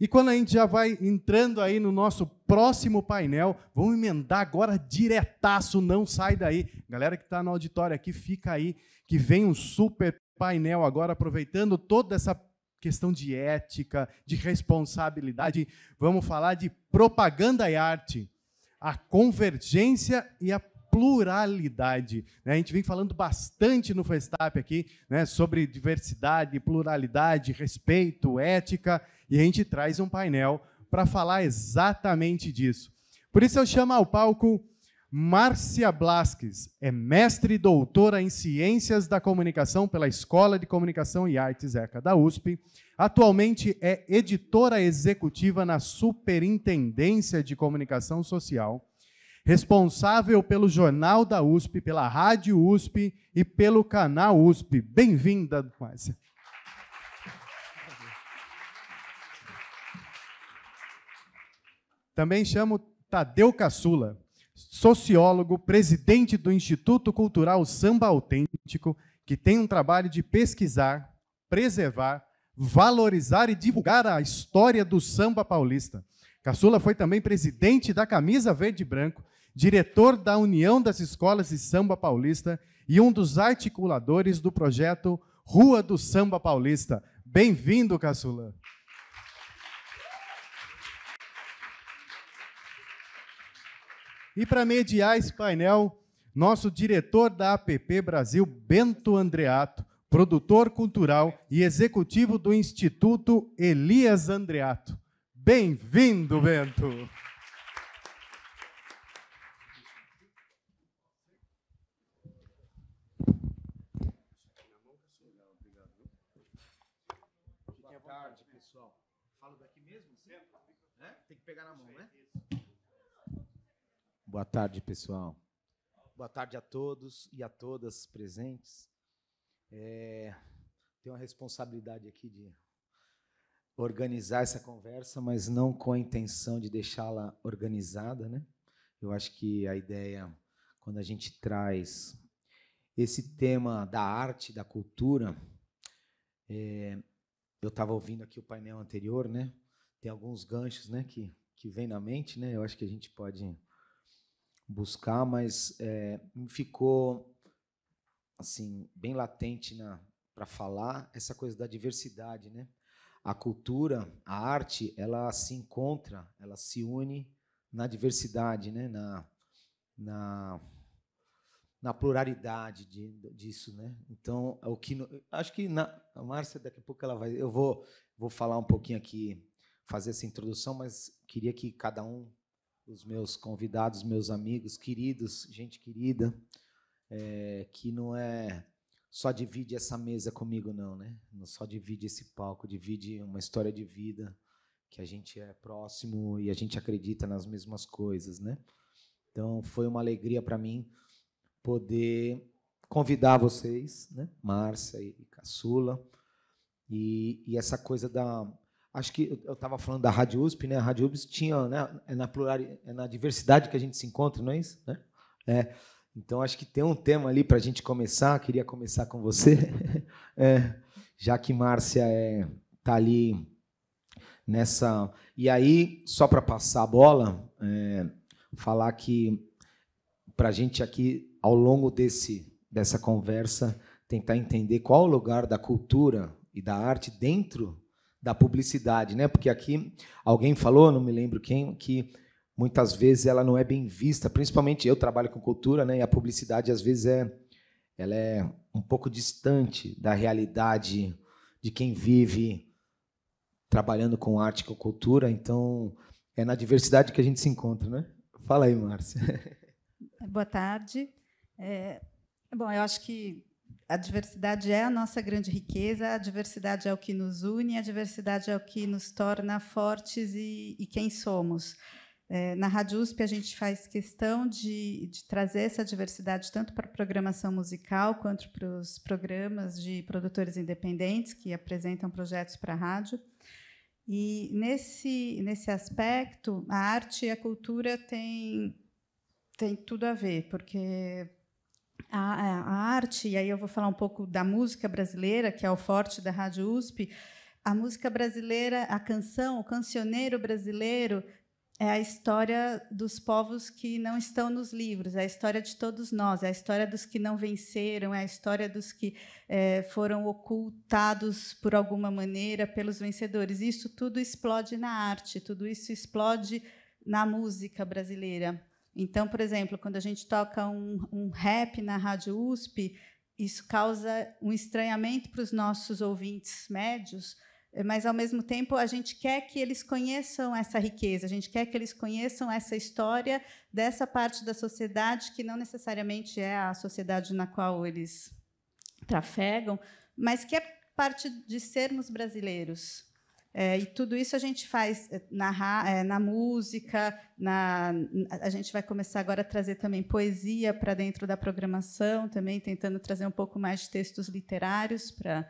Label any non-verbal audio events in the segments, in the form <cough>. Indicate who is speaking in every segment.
Speaker 1: E quando a gente já vai entrando aí no nosso próximo painel, vamos emendar agora diretaço, não sai daí. Galera que está no auditório aqui, fica aí, que vem um super painel agora, aproveitando toda essa questão de ética, de responsabilidade. Vamos falar de propaganda e arte, a convergência e a pluralidade. Né? A gente vem falando bastante no Festap aqui né, sobre diversidade, pluralidade, respeito, ética. E a gente traz um painel para falar exatamente disso. Por isso eu chamo ao palco Márcia Blasques, é mestre e doutora em Ciências da Comunicação pela Escola de Comunicação e Artes ECA da USP. Atualmente é editora executiva na Superintendência de Comunicação Social, responsável pelo Jornal da USP, pela Rádio USP e pelo canal USP. Bem-vinda, Márcia. Também chamo Tadeu Caçula, sociólogo, presidente do Instituto Cultural Samba Autêntico, que tem um trabalho de pesquisar, preservar, valorizar e divulgar a história do samba paulista. Caçula foi também presidente da Camisa Verde e Branco, diretor da União das Escolas de Samba Paulista e um dos articuladores do projeto Rua do Samba Paulista. Bem-vindo, Caçula! E para mediar esse painel, nosso diretor da APP Brasil, Bento Andreato, produtor cultural e executivo do Instituto Elias Andreato. Bem-vindo, Bento!
Speaker 2: Boa tarde, pessoal. Falo daqui mesmo? Né? Tem que pegar na mão, né? Boa tarde, pessoal. Boa tarde a todos e a todas presentes. É, tenho a responsabilidade aqui de organizar essa conversa, mas não com a intenção de deixá-la organizada, né? Eu acho que a ideia, quando a gente traz esse tema da arte, da cultura, é, eu estava ouvindo aqui o painel anterior, né? Tem alguns ganchos, né, que que vem na mente, né? Eu acho que a gente pode buscar, mas é, ficou assim bem latente para falar essa coisa da diversidade, né? A cultura, a arte, ela se encontra, ela se une na diversidade, né? Na, na na pluralidade de, disso, né? Então, é o que acho que na, a Márcia daqui a pouco ela vai, eu vou vou falar um pouquinho aqui, fazer essa introdução, mas queria que cada um os meus convidados, meus amigos, queridos, gente querida, é, que não é só divide essa mesa comigo, não, né? Não só divide esse palco, divide uma história de vida, que a gente é próximo e a gente acredita nas mesmas coisas, né? Então foi uma alegria para mim poder convidar vocês, né? Márcia e Caçula, e, e essa coisa da, Acho que eu estava falando da Rádio USP, né? A Rádio USP tinha, né? É na plural, é na diversidade que a gente se encontra, não é isso? Né? É. Então acho que tem um tema ali para a gente começar. Queria começar com você, <laughs> é, já que Márcia está é, tá ali nessa. E aí, só para passar a bola, é, falar que para a gente aqui, ao longo desse, dessa conversa, tentar entender qual o lugar da cultura e da arte dentro da publicidade, né? Porque aqui alguém falou, não me lembro quem, que muitas vezes ela não é bem vista, principalmente eu trabalho com cultura, né? E a publicidade às vezes é ela é um pouco distante da realidade de quem vive trabalhando com arte com cultura, então é na diversidade que a gente se encontra, né? Fala aí, Márcia. <laughs>
Speaker 3: Boa tarde. É, bom, eu acho que a diversidade é a nossa grande riqueza, a diversidade é o que nos une, a diversidade é o que nos torna fortes e, e quem somos. É, na Rádio USP, a gente faz questão de, de trazer essa diversidade tanto para a programação musical quanto para os programas de produtores independentes que apresentam projetos para a rádio. E, nesse, nesse aspecto, a arte e a cultura têm, têm tudo a ver, porque a, é, a arte, e aí eu vou falar um pouco da música brasileira, que é o forte da Rádio USP. A música brasileira, a canção, o cancioneiro brasileiro é a história dos povos que não estão nos livros, é a história de todos nós, é a história dos que não venceram, é a história dos que é, foram ocultados por alguma maneira pelos vencedores. Isso tudo explode na arte, tudo isso explode na música brasileira. Então, por exemplo, quando a gente toca um, um rap na Rádio USP, isso causa um estranhamento para os nossos ouvintes médios, eh, mas ao mesmo tempo a gente quer que eles conheçam essa riqueza, a gente quer que eles conheçam essa história dessa parte da sociedade que não necessariamente é a sociedade na qual eles trafegam, mas que é parte de sermos brasileiros. É, e tudo isso a gente faz eh, na, é, na música, na, a gente vai começar agora a trazer também poesia para dentro da programação, também tentando trazer um pouco mais de textos literários para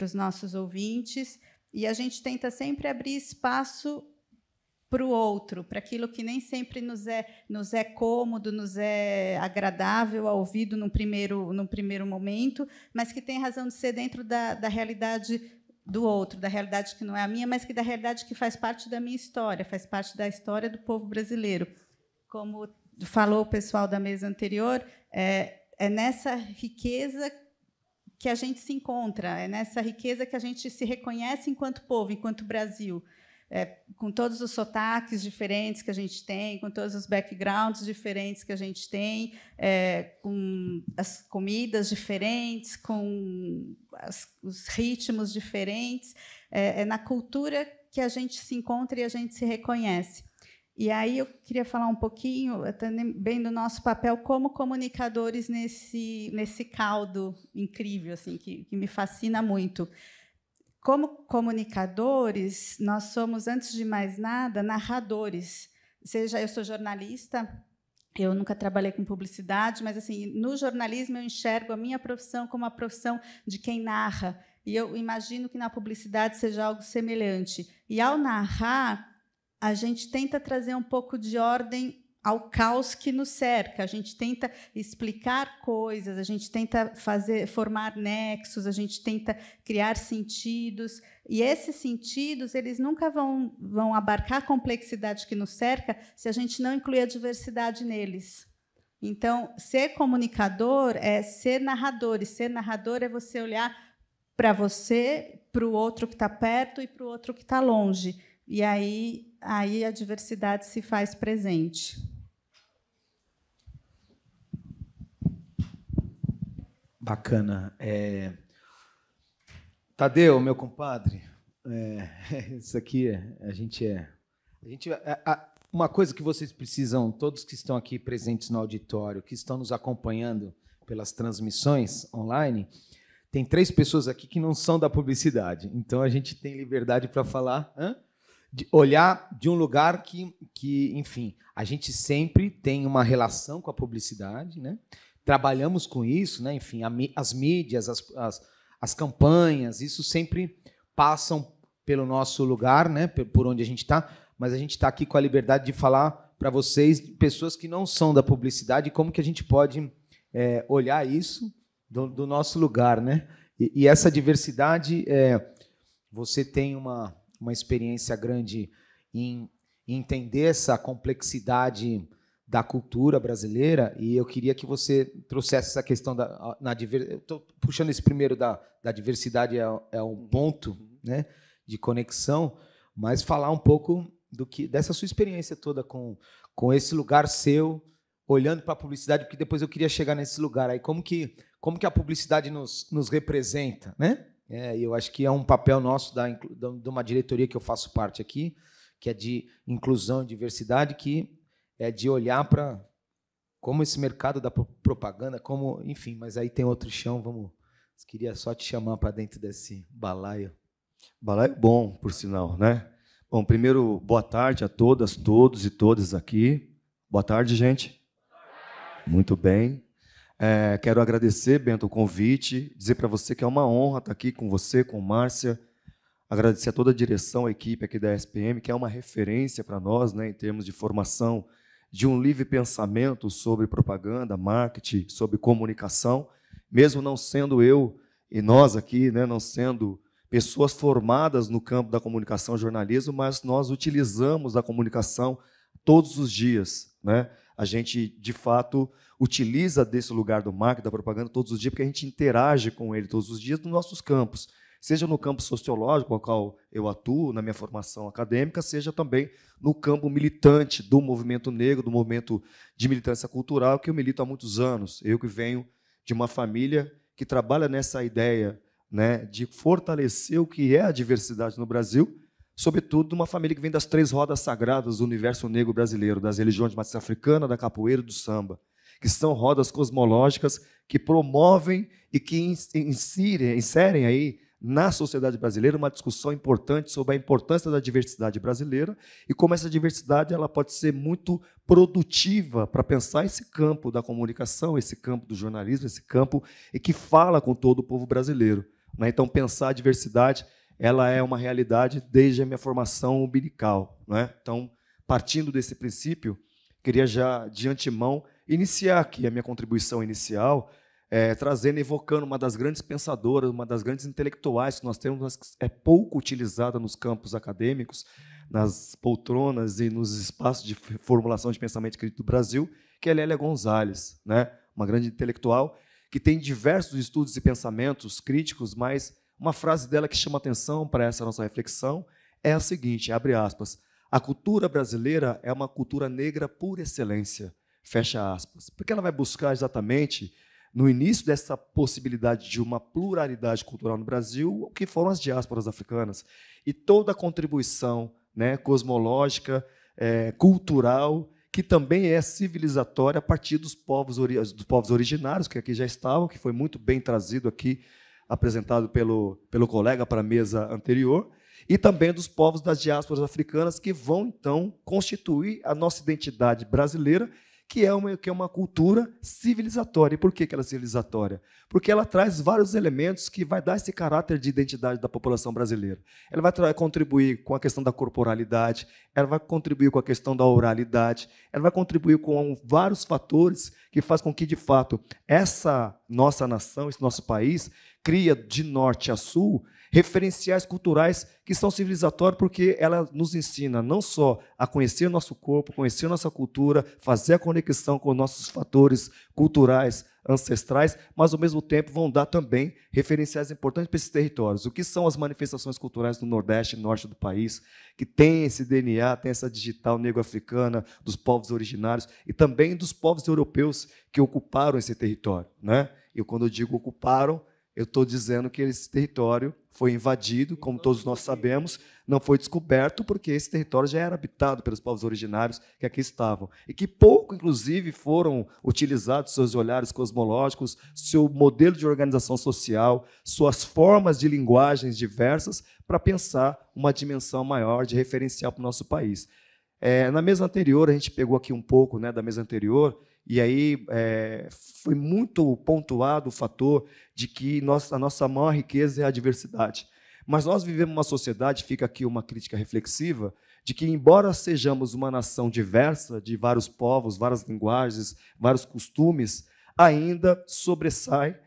Speaker 3: os nossos ouvintes. E a gente tenta sempre abrir espaço para o outro, para aquilo que nem sempre nos é, nos é cômodo, nos é agradável ao ouvido num primeiro, num primeiro momento, mas que tem razão de ser dentro da, da realidade do outro, da realidade que não é a minha, mas que da realidade que faz parte da minha história, faz parte da história do povo brasileiro. Como falou o pessoal da mesa anterior, é, é nessa riqueza que a gente se encontra, é nessa riqueza que a gente se reconhece enquanto povo, enquanto Brasil é, com todos os sotaques diferentes que a gente tem, com todos os backgrounds diferentes que a gente tem, é, com as comidas diferentes, com as, os ritmos diferentes, é, é, na cultura que a gente se encontra e a gente se reconhece. E aí eu queria falar um pouquinho também do nosso papel como comunicadores nesse, nesse caldo incrível assim que, que me fascina muito como comunicadores, nós somos, antes de mais nada, narradores. Seja eu sou jornalista, eu nunca trabalhei com publicidade, mas assim, no jornalismo eu enxergo a minha profissão como a profissão de quem narra. E eu imagino que na publicidade seja algo semelhante. E ao narrar, a gente tenta trazer um pouco de ordem ao caos que nos cerca. A gente tenta explicar coisas, a gente tenta fazer formar nexos, a gente tenta criar sentidos, e esses sentidos, eles nunca vão vão abarcar a complexidade que nos cerca se a gente não incluir a diversidade neles. Então, ser comunicador é ser narrador, e ser narrador é você olhar para você, para o outro que está perto e para o outro que está longe. E aí, aí a diversidade se faz presente.
Speaker 2: bacana. É... Tadeu, meu compadre, é... <laughs> isso aqui é... a gente é. A gente, é, é, uma coisa que vocês precisam, todos que estão aqui presentes no auditório, que estão nos acompanhando pelas transmissões online, tem três pessoas aqui que não são da publicidade. Então a gente tem liberdade para falar, hã? De olhar de um lugar que, que, enfim, a gente sempre tem uma relação com a publicidade, né? trabalhamos com isso, né? enfim, as mídias, as, as, as campanhas, isso sempre passam pelo nosso lugar, né? por onde a gente está, mas a gente está aqui com a liberdade de falar para vocês, pessoas que não são da publicidade, como que a gente pode é, olhar isso do, do, nosso lugar. Né? E, e essa diversidade, é, você tem uma, uma experiência grande em entender essa complexidade da cultura brasileira e eu queria que você trouxesse essa questão da na estou puxando esse primeiro da, da diversidade é, é um ponto né de conexão mas falar um pouco do que dessa sua experiência toda com com esse lugar seu olhando para a publicidade porque depois eu queria chegar nesse lugar aí como que como que a publicidade nos, nos representa né é, eu acho que é um papel nosso da de uma diretoria que eu faço parte aqui que é de inclusão e diversidade que é de olhar para como esse mercado da propaganda, como, enfim, mas aí tem outro chão, vamos. Queria só te chamar para dentro desse balaio.
Speaker 4: Balaio bom, por sinal, né? Bom, primeiro, boa tarde a todas, todos e todas aqui. Boa tarde, gente. Muito bem. É, quero agradecer, Bento, o convite, dizer para você que é uma honra estar tá aqui com você, com Márcia. Agradecer a toda a direção, a equipe aqui da SPM, que é uma referência para nós, né, em termos de formação de um livre pensamento sobre propaganda, marketing, sobre comunicação, mesmo não sendo eu e nós aqui, né, não sendo pessoas formadas no campo da comunicação jornalismo, mas nós utilizamos a comunicação todos os dias, né? A gente, de fato, utiliza desse lugar do marketing, da propaganda todos os dias, porque a gente interage com ele todos os dias nos nossos campos seja no campo sociológico, ao qual eu atuo na minha formação acadêmica, seja também no campo militante do movimento negro, do movimento de militância cultural, que eu milito há muitos anos. Eu que venho de uma família que trabalha nessa ideia né, de fortalecer o que é a diversidade no Brasil, sobretudo de uma família que vem das três rodas sagradas do universo negro brasileiro, das religiões de matriz africana, da capoeira e do samba que são rodas cosmológicas que promovem e que inserem, inserem aí na sociedade brasileira uma discussão importante sobre a importância da diversidade brasileira e como essa diversidade ela pode ser muito produtiva para pensar esse campo da comunicação, esse campo do jornalismo, esse campo e que fala com todo o povo brasileiro. Né? Então, pensar a diversidade ela é uma realidade desde a minha formação umbilical. Né? Então, partindo desse princípio, queria já, de antemão, iniciar aqui a minha contribuição inicial é, trazendo, evocando uma das grandes pensadoras, uma das grandes intelectuais que nós temos, mas que é pouco utilizada nos campos acadêmicos, nas poltronas e nos espaços de formulação de pensamento crítico do Brasil, que é Lélia Gonzalez, né? uma grande intelectual que tem diversos estudos e pensamentos críticos, mas uma frase dela que chama atenção para essa nossa reflexão é a seguinte, abre aspas, a cultura brasileira é uma cultura negra por excelência, fecha aspas, porque ela vai buscar exatamente no início dessa possibilidade de uma pluralidade cultural no Brasil, o que foram as diásporas africanas. E toda a contribuição né, cosmológica, é, cultural, que também é civilizatória a partir dos povos, dos povos originários, que aqui já estavam, que foi muito bem trazido aqui, apresentado pelo, pelo colega para a mesa anterior, e também dos povos das diásporas africanas, que vão, então, constituir a nossa identidade brasileira que é uma, que é uma cultura civilizatória. E por que, que ela é civilizatória? Porque ela traz vários elementos que vai dar esse caráter de identidade da população brasileira. Ela vai contribuir com a questão da corporalidade, ela vai contribuir com a questão da oralidade, ela vai contribuir com vários fatores que faz com que, de fato, essa nossa nação, esse nosso país, cria de norte a sul referenciais culturais que são civilizatórios, porque ela nos ensina não só a conhecer nosso corpo, conhecer nossa cultura, fazer a conexão com nossos fatores culturais, ancestrais, mas ao mesmo tempo vão dar também referenciais importantes para esses territórios. O que são as manifestações culturais do Nordeste e Norte do país, que tem esse DNA, tem essa digital negro-africana dos povos originários e também dos povos europeus que ocuparam esse território. Né? E quando eu digo ocuparam, eu estou dizendo que esse território foi invadido, como todos nós sabemos, não foi descoberto, porque esse território já era habitado pelos povos originários que aqui estavam. E que pouco, inclusive, foram utilizados seus olhares cosmológicos, seu modelo de organização social, suas formas de linguagens diversas, para pensar uma dimensão maior de referencial para o nosso país. É, na mesa anterior, a gente pegou aqui um pouco né, da mesa anterior, e aí é, foi muito pontuado o fator de que nossa, a nossa maior riqueza é a diversidade. Mas nós vivemos uma sociedade, fica aqui uma crítica reflexiva, de que, embora sejamos uma nação diversa, de vários povos, várias linguagens, vários costumes, ainda sobressai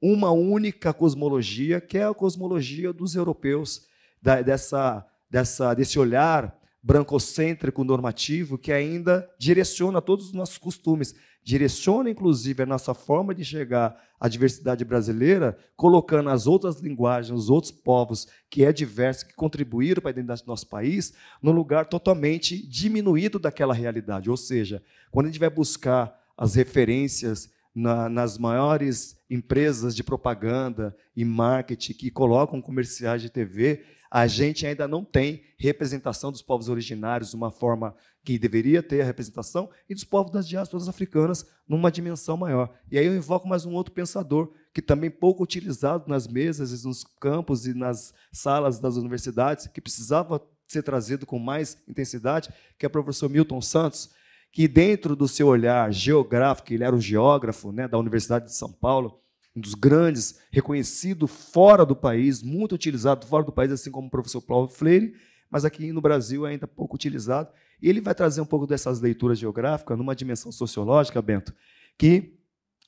Speaker 4: uma única cosmologia, que é a cosmologia dos europeus, dessa, dessa, desse olhar brancocêntrico normativo que ainda direciona todos os nossos costumes, direciona inclusive a nossa forma de chegar à diversidade brasileira, colocando as outras linguagens, os outros povos que é diverso, que contribuíram para a identidade do nosso país, no lugar totalmente diminuído daquela realidade. Ou seja, quando a gente vai buscar as referências na, nas maiores empresas de propaganda e marketing que colocam comerciais de TV, a gente ainda não tem representação dos povos originários de uma forma que deveria ter a representação e dos povos das diásporas africanas numa dimensão maior. E aí eu invoco mais um outro pensador que também pouco utilizado nas mesas, nos campos e nas salas das universidades, que precisava ser trazido com mais intensidade, que é o professor Milton Santos, que dentro do seu olhar geográfico, ele era um geógrafo né, da Universidade de São Paulo, um dos grandes, reconhecido fora do país, muito utilizado fora do país, assim como o professor Paulo Freire, mas aqui no Brasil é ainda pouco utilizado. E ele vai trazer um pouco dessas leituras geográficas numa dimensão sociológica, Bento, que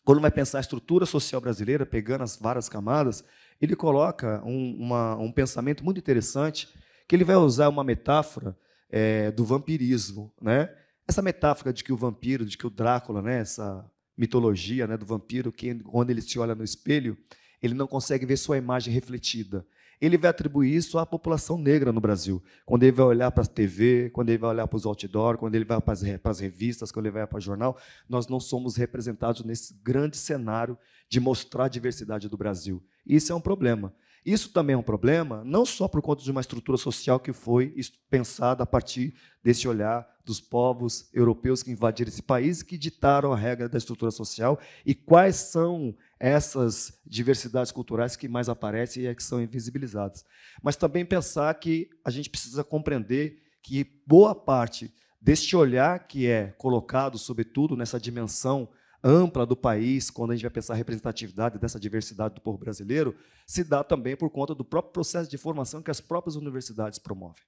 Speaker 4: quando vai pensar a estrutura social brasileira, pegando as várias camadas, ele coloca um, uma, um pensamento muito interessante, que ele vai usar uma metáfora é, do vampirismo, né? Essa metáfora de que o vampiro, de que o Drácula, né, essa mitologia né, do vampiro, que quando ele se olha no espelho, ele não consegue ver sua imagem refletida. Ele vai atribuir isso à população negra no Brasil. Quando ele vai olhar para a TV, quando ele vai olhar para os outdoors, quando ele vai para as, para as revistas, quando ele vai para o jornal, nós não somos representados nesse grande cenário de mostrar a diversidade do Brasil. Isso é um problema. Isso também é um problema, não só por conta de uma estrutura social que foi pensada a partir desse olhar dos povos europeus que invadiram esse país que ditaram a regra da estrutura social e quais são essas diversidades culturais que mais aparecem e é que são invisibilizadas. Mas também pensar que a gente precisa compreender que boa parte deste olhar que é colocado, sobretudo nessa dimensão ampla do país, quando a gente vai pensar a representatividade dessa diversidade do povo brasileiro, se dá também por conta do próprio processo de formação que as próprias universidades promovem.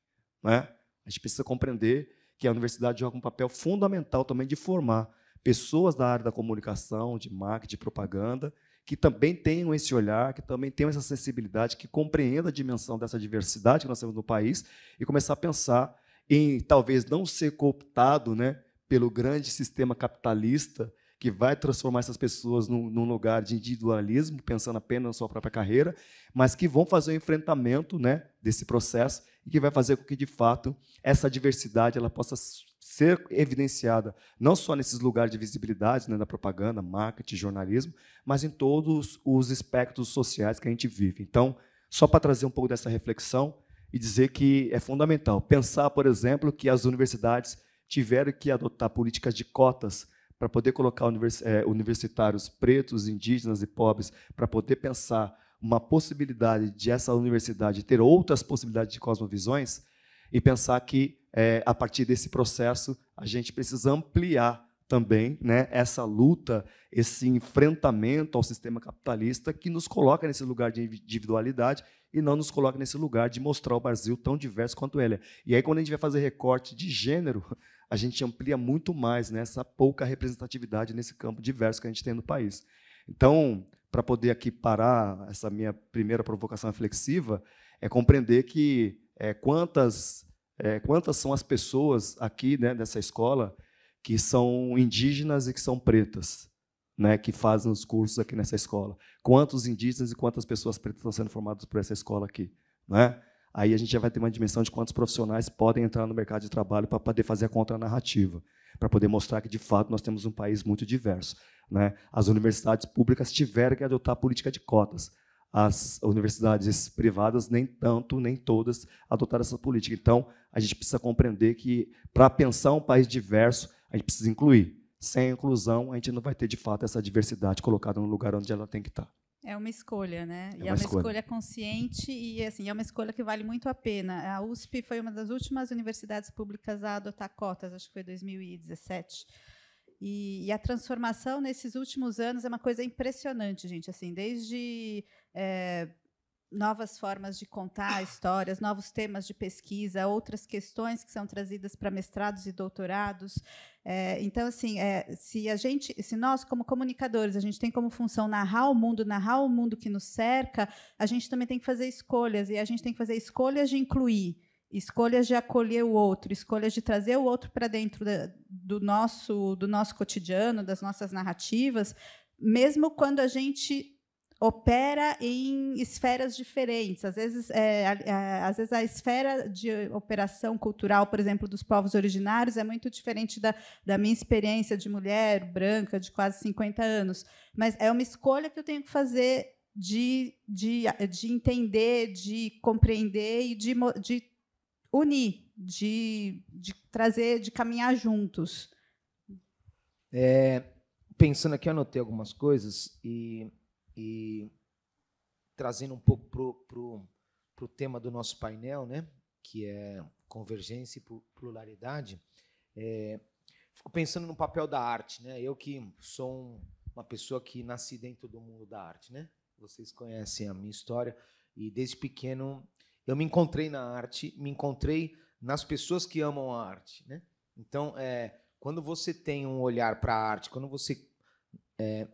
Speaker 4: Né? A gente precisa compreender que a universidade joga um papel fundamental também de formar pessoas da área da comunicação, de marketing, de propaganda, que também tenham esse olhar, que também tenham essa sensibilidade, que compreenda a dimensão dessa diversidade que nós temos no país e começar a pensar em talvez não ser cooptado né, pelo grande sistema capitalista que vai transformar essas pessoas num, num, lugar de individualismo, pensando apenas na sua própria carreira, mas que vão fazer o um enfrentamento né, desse processo e que vai fazer com que, de fato, essa diversidade ela possa ser evidenciada não só nesses lugares de visibilidade, né, na propaganda, marketing, jornalismo, mas em todos os espectros sociais que a gente vive. Então, só para trazer um pouco dessa reflexão e dizer que é fundamental pensar, por exemplo, que as universidades tiveram que adotar políticas de cotas para poder colocar eh, universitários pretos, indígenas e pobres, para poder pensar uma possibilidade de essa universidade ter outras possibilidades de cosmovisões e pensar que, é, a partir desse processo, a gente precisa ampliar também né, essa luta, esse enfrentamento ao sistema capitalista que nos coloca nesse lugar de individualidade e não nos coloca nesse lugar de mostrar o Brasil tão diverso quanto ele é. E aí, quando a gente vai fazer recorte de gênero, a gente amplia muito mais nessa né, pouca representatividade nesse campo diverso que a gente tem no país. Então, para poder aqui parar essa minha primeira provocação reflexiva, é compreender que é, quantas, é, quantas são as pessoas aqui né, escola que são indígenas e que são pretas, né, que fazem os cursos aqui nessa escola. Quantos indígenas e quantas pessoas pretas estão sendo formadas por essa escola aqui, é? aí a gente já vai ter uma dimensão de quantos profissionais podem entrar no mercado de trabalho para poder fazer a contranarrativa, para poder mostrar que, de fato, nós temos um país muito diverso. Né? As universidades públicas tiveram que adotar a política de cotas. As universidades privadas, nem tanto, nem todas, adotaram essa política. Então, a gente precisa compreender que, para pensar um país diverso, a gente precisa incluir. Sem inclusão, a gente não vai ter, de fato, essa diversidade colocada no lugar onde ela tem que estar. Tá.
Speaker 3: É uma escolha, né? É e uma é uma escolha. escolha. consciente e assim, é uma escolha que vale muito a pena. A USP foi uma das últimas universidades públicas a adotar cotas, acho que foi 2017. E, e a transformação nesses últimos anos é uma coisa impressionante, gente. Assim, desde é, novas formas de contar histórias, novos temas de pesquisa, outras questões que são trazidas para mestrados e doutorados. É, então, assim, é, se a gente, se nós como comunicadores, a gente tem como função narrar o mundo, narrar o mundo que nos cerca, a gente também tem que fazer escolhas e a gente tem que fazer escolhas de incluir, escolhas de acolher o outro, escolhas de trazer o outro para dentro da, do nosso do nosso cotidiano, das nossas narrativas, mesmo quando a gente opera em esferas diferentes. Às vezes, é, a, é, às vezes a esfera de operação cultural, por exemplo, dos povos originários é muito diferente da, da minha experiência de mulher branca de quase 50 anos. Mas é uma escolha que eu tenho que fazer de, de, de entender, de compreender e de, de unir, de, de trazer, de caminhar juntos.
Speaker 2: É, pensando aqui, eu anotei algumas coisas e e trazendo um pouco para o pro, pro tema do nosso painel, né? que é convergência e pluralidade, é, fico pensando no papel da arte. Né? Eu que sou um, uma pessoa que nasci dentro do mundo da arte. Né? Vocês conhecem a minha história. E desde pequeno eu me encontrei na arte, me encontrei nas pessoas que amam a arte. Né? Então, é, quando você tem um olhar para a arte, quando você é,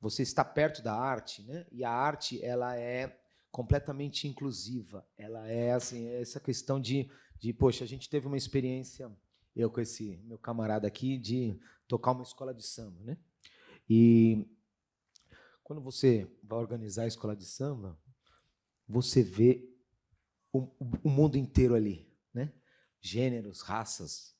Speaker 2: você está perto da arte, né? E a arte ela é completamente inclusiva. Ela é assim, essa questão de, de poxa, a gente teve uma experiência eu com esse meu camarada aqui de tocar uma escola de samba, né? E quando você vai organizar a escola de samba, você vê o, o mundo inteiro ali, né? Gêneros, raças,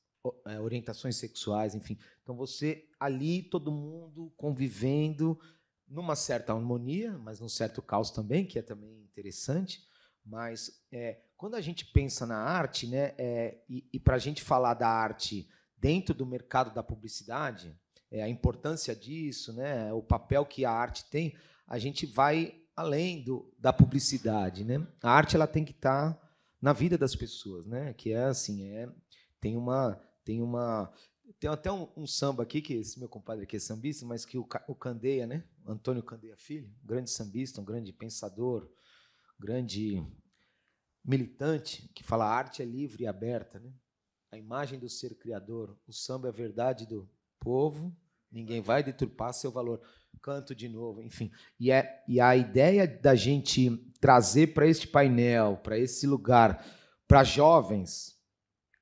Speaker 2: é, orientações sexuais, enfim, então você ali, todo mundo convivendo numa certa harmonia, mas num certo caos também, que é também interessante. Mas é, quando a gente pensa na arte, né, é, e, e para a gente falar da arte dentro do mercado da publicidade, é, a importância disso, né, o papel que a arte tem, a gente vai além do, da publicidade, né? A arte ela tem que estar tá na vida das pessoas, né? Que é assim, é tem uma tem uma tem até um, um, samba aqui, que esse meu compadre aqui é sambista, mas que o, o Candeia, né? Antônio Candeia Filho, um grande sambista, um grande pensador, grande militante, que fala a arte é livre e aberta, né? A imagem do ser criador, o samba é a verdade do povo, ninguém vai deturpar seu valor. Canto de novo, enfim. E, é, e a ideia da gente trazer para este painel, para esse lugar, para jovens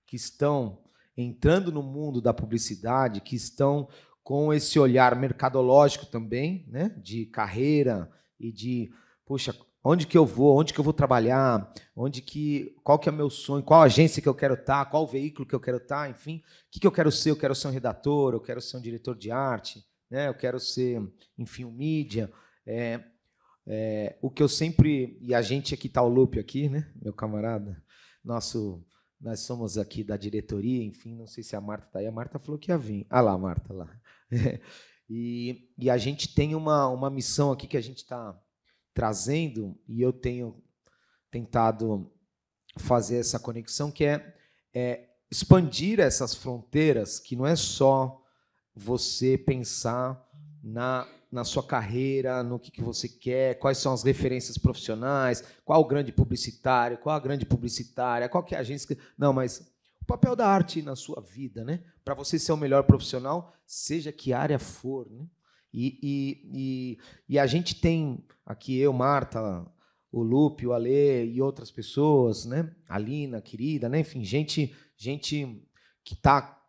Speaker 2: que estão entrando no mundo da publicidade, que estão com esse olhar mercadológico também, né? de carreira e de, poxa, onde que eu vou, onde que eu vou trabalhar, onde que, qual que é o meu sonho, qual agência que eu quero estar, qual veículo que eu quero estar, enfim, o que, que eu quero ser, eu quero ser um redator, eu quero ser um diretor de arte, né? eu quero ser, enfim, um mídia. É, é, o que eu sempre, e a gente aqui está o Lupe aqui, né? meu camarada, nosso nós somos aqui da diretoria, enfim, não sei se a Marta está aí. A Marta falou que ia vir. Ah lá, Marta, lá. <laughs> e, e a gente tem uma, uma missão aqui que a gente está trazendo, e eu tenho tentado fazer essa conexão, que é, é expandir essas fronteiras, que não é só você pensar na na sua carreira, no que, que você quer, quais são as referências profissionais, qual o grande publicitário, qual a grande publicitária, qual que é a agência. Que... Não, mas o papel da arte na sua vida, né? Para você ser o melhor profissional, seja que área for, né? E, e, e, e a gente tem aqui, eu, Marta, o Lupe, o Alê e outras pessoas, né? Alina, querida, né? Enfim, gente, gente que está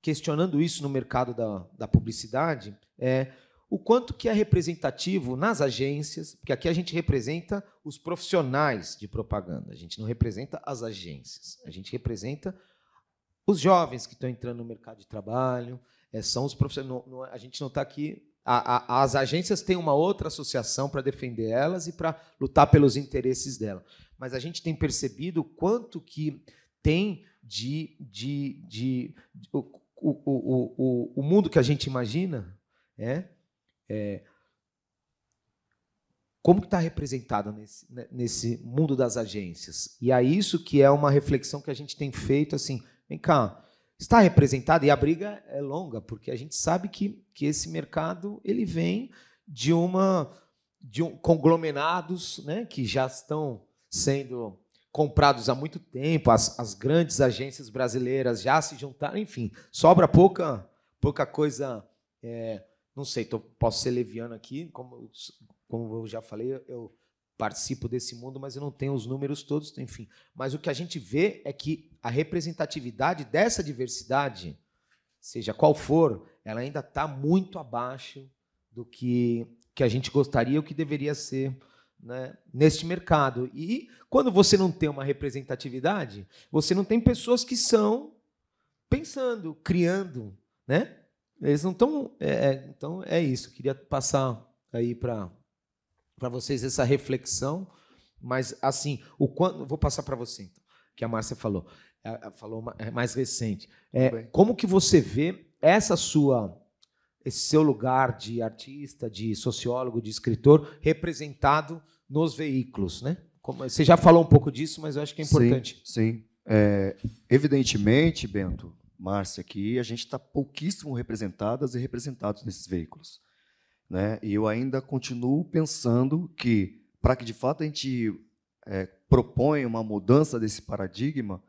Speaker 2: questionando isso no mercado da, da publicidade, é o quanto que é representativo nas agências, porque aqui a gente representa os profissionais de propaganda, a gente não representa as agências, a gente representa os jovens que estão entrando no mercado de trabalho, é, são os profissionais. É, a gente não está aqui. as agências têm uma outra associação para defender elas e para lutar pelos interesses dela. Mas a gente tem percebido quanto que tem de. de, de, de o, o, o, o, o mundo que a gente imagina é é, como está representada nesse, né, nesse mundo das agências? E é isso que é uma reflexão que a gente tem feito, assim, vem cá, está representada, e a briga é longa, porque a gente sabe que, que esse mercado ele vem de uma de um, conglomerados né, que já estão sendo comprados há muito tempo, as, as grandes agências brasileiras já se juntaram, enfim, sobra pouca, pouca coisa é, não sei, tô, posso ser leviano aqui, como, como eu já falei, eu participo desse mundo, mas eu não tenho os números todos, enfim. Mas o que a gente vê é que a representatividade dessa diversidade, seja qual for, ela ainda está muito abaixo do que, que a gente gostaria, o que deveria ser né, neste mercado. E quando você não tem uma representatividade, você não tem pessoas que são pensando, criando, né? Eles não estão. É, é, então é isso. Queria passar aí para vocês essa reflexão, mas assim, o quanto. Vou passar para você, então, que a Márcia falou. Ela é, é, falou é mais recente. É, como que você vê essa sua esse seu lugar de artista, de sociólogo, de escritor representado nos veículos, né? Como, você já falou um pouco disso, mas eu acho que é importante.
Speaker 4: Sim, sim. É, evidentemente, Bento, Márcia aqui, a gente está pouquíssimo representadas e representados nesses veículos. Né? E eu ainda continuo pensando que, para que de fato a gente é, proponha uma mudança desse paradigma,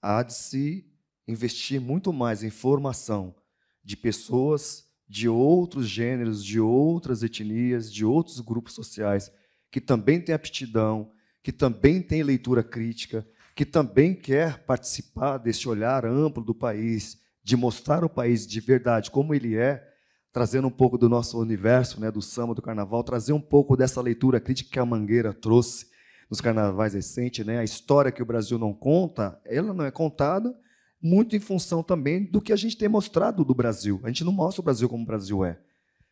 Speaker 4: há de se investir muito mais em formação de pessoas de outros gêneros, de outras etnias, de outros grupos sociais, que também têm aptidão, que também têm leitura crítica, que também quer participar desse olhar amplo do país, de mostrar o país de verdade como ele é, trazendo um pouco do nosso universo, né, do samba, do carnaval, trazer um pouco dessa leitura crítica que a Mangueira trouxe nos carnavais recentes, né, a história que o Brasil não conta, ela não é contada muito em função também do que a gente tem mostrado do Brasil. A gente não mostra o Brasil como o Brasil é.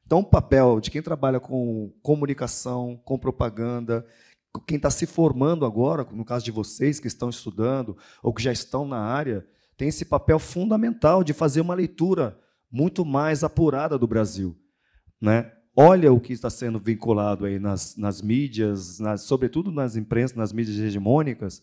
Speaker 4: Então, o papel de quem trabalha com comunicação, com propaganda, quem está se formando agora, no caso de vocês que estão estudando ou que já estão na área, tem esse papel fundamental de fazer uma leitura muito mais apurada do Brasil. Né? Olha o que está sendo vinculado aí nas, nas mídias, nas, sobretudo nas imprensas, nas mídias hegemônicas,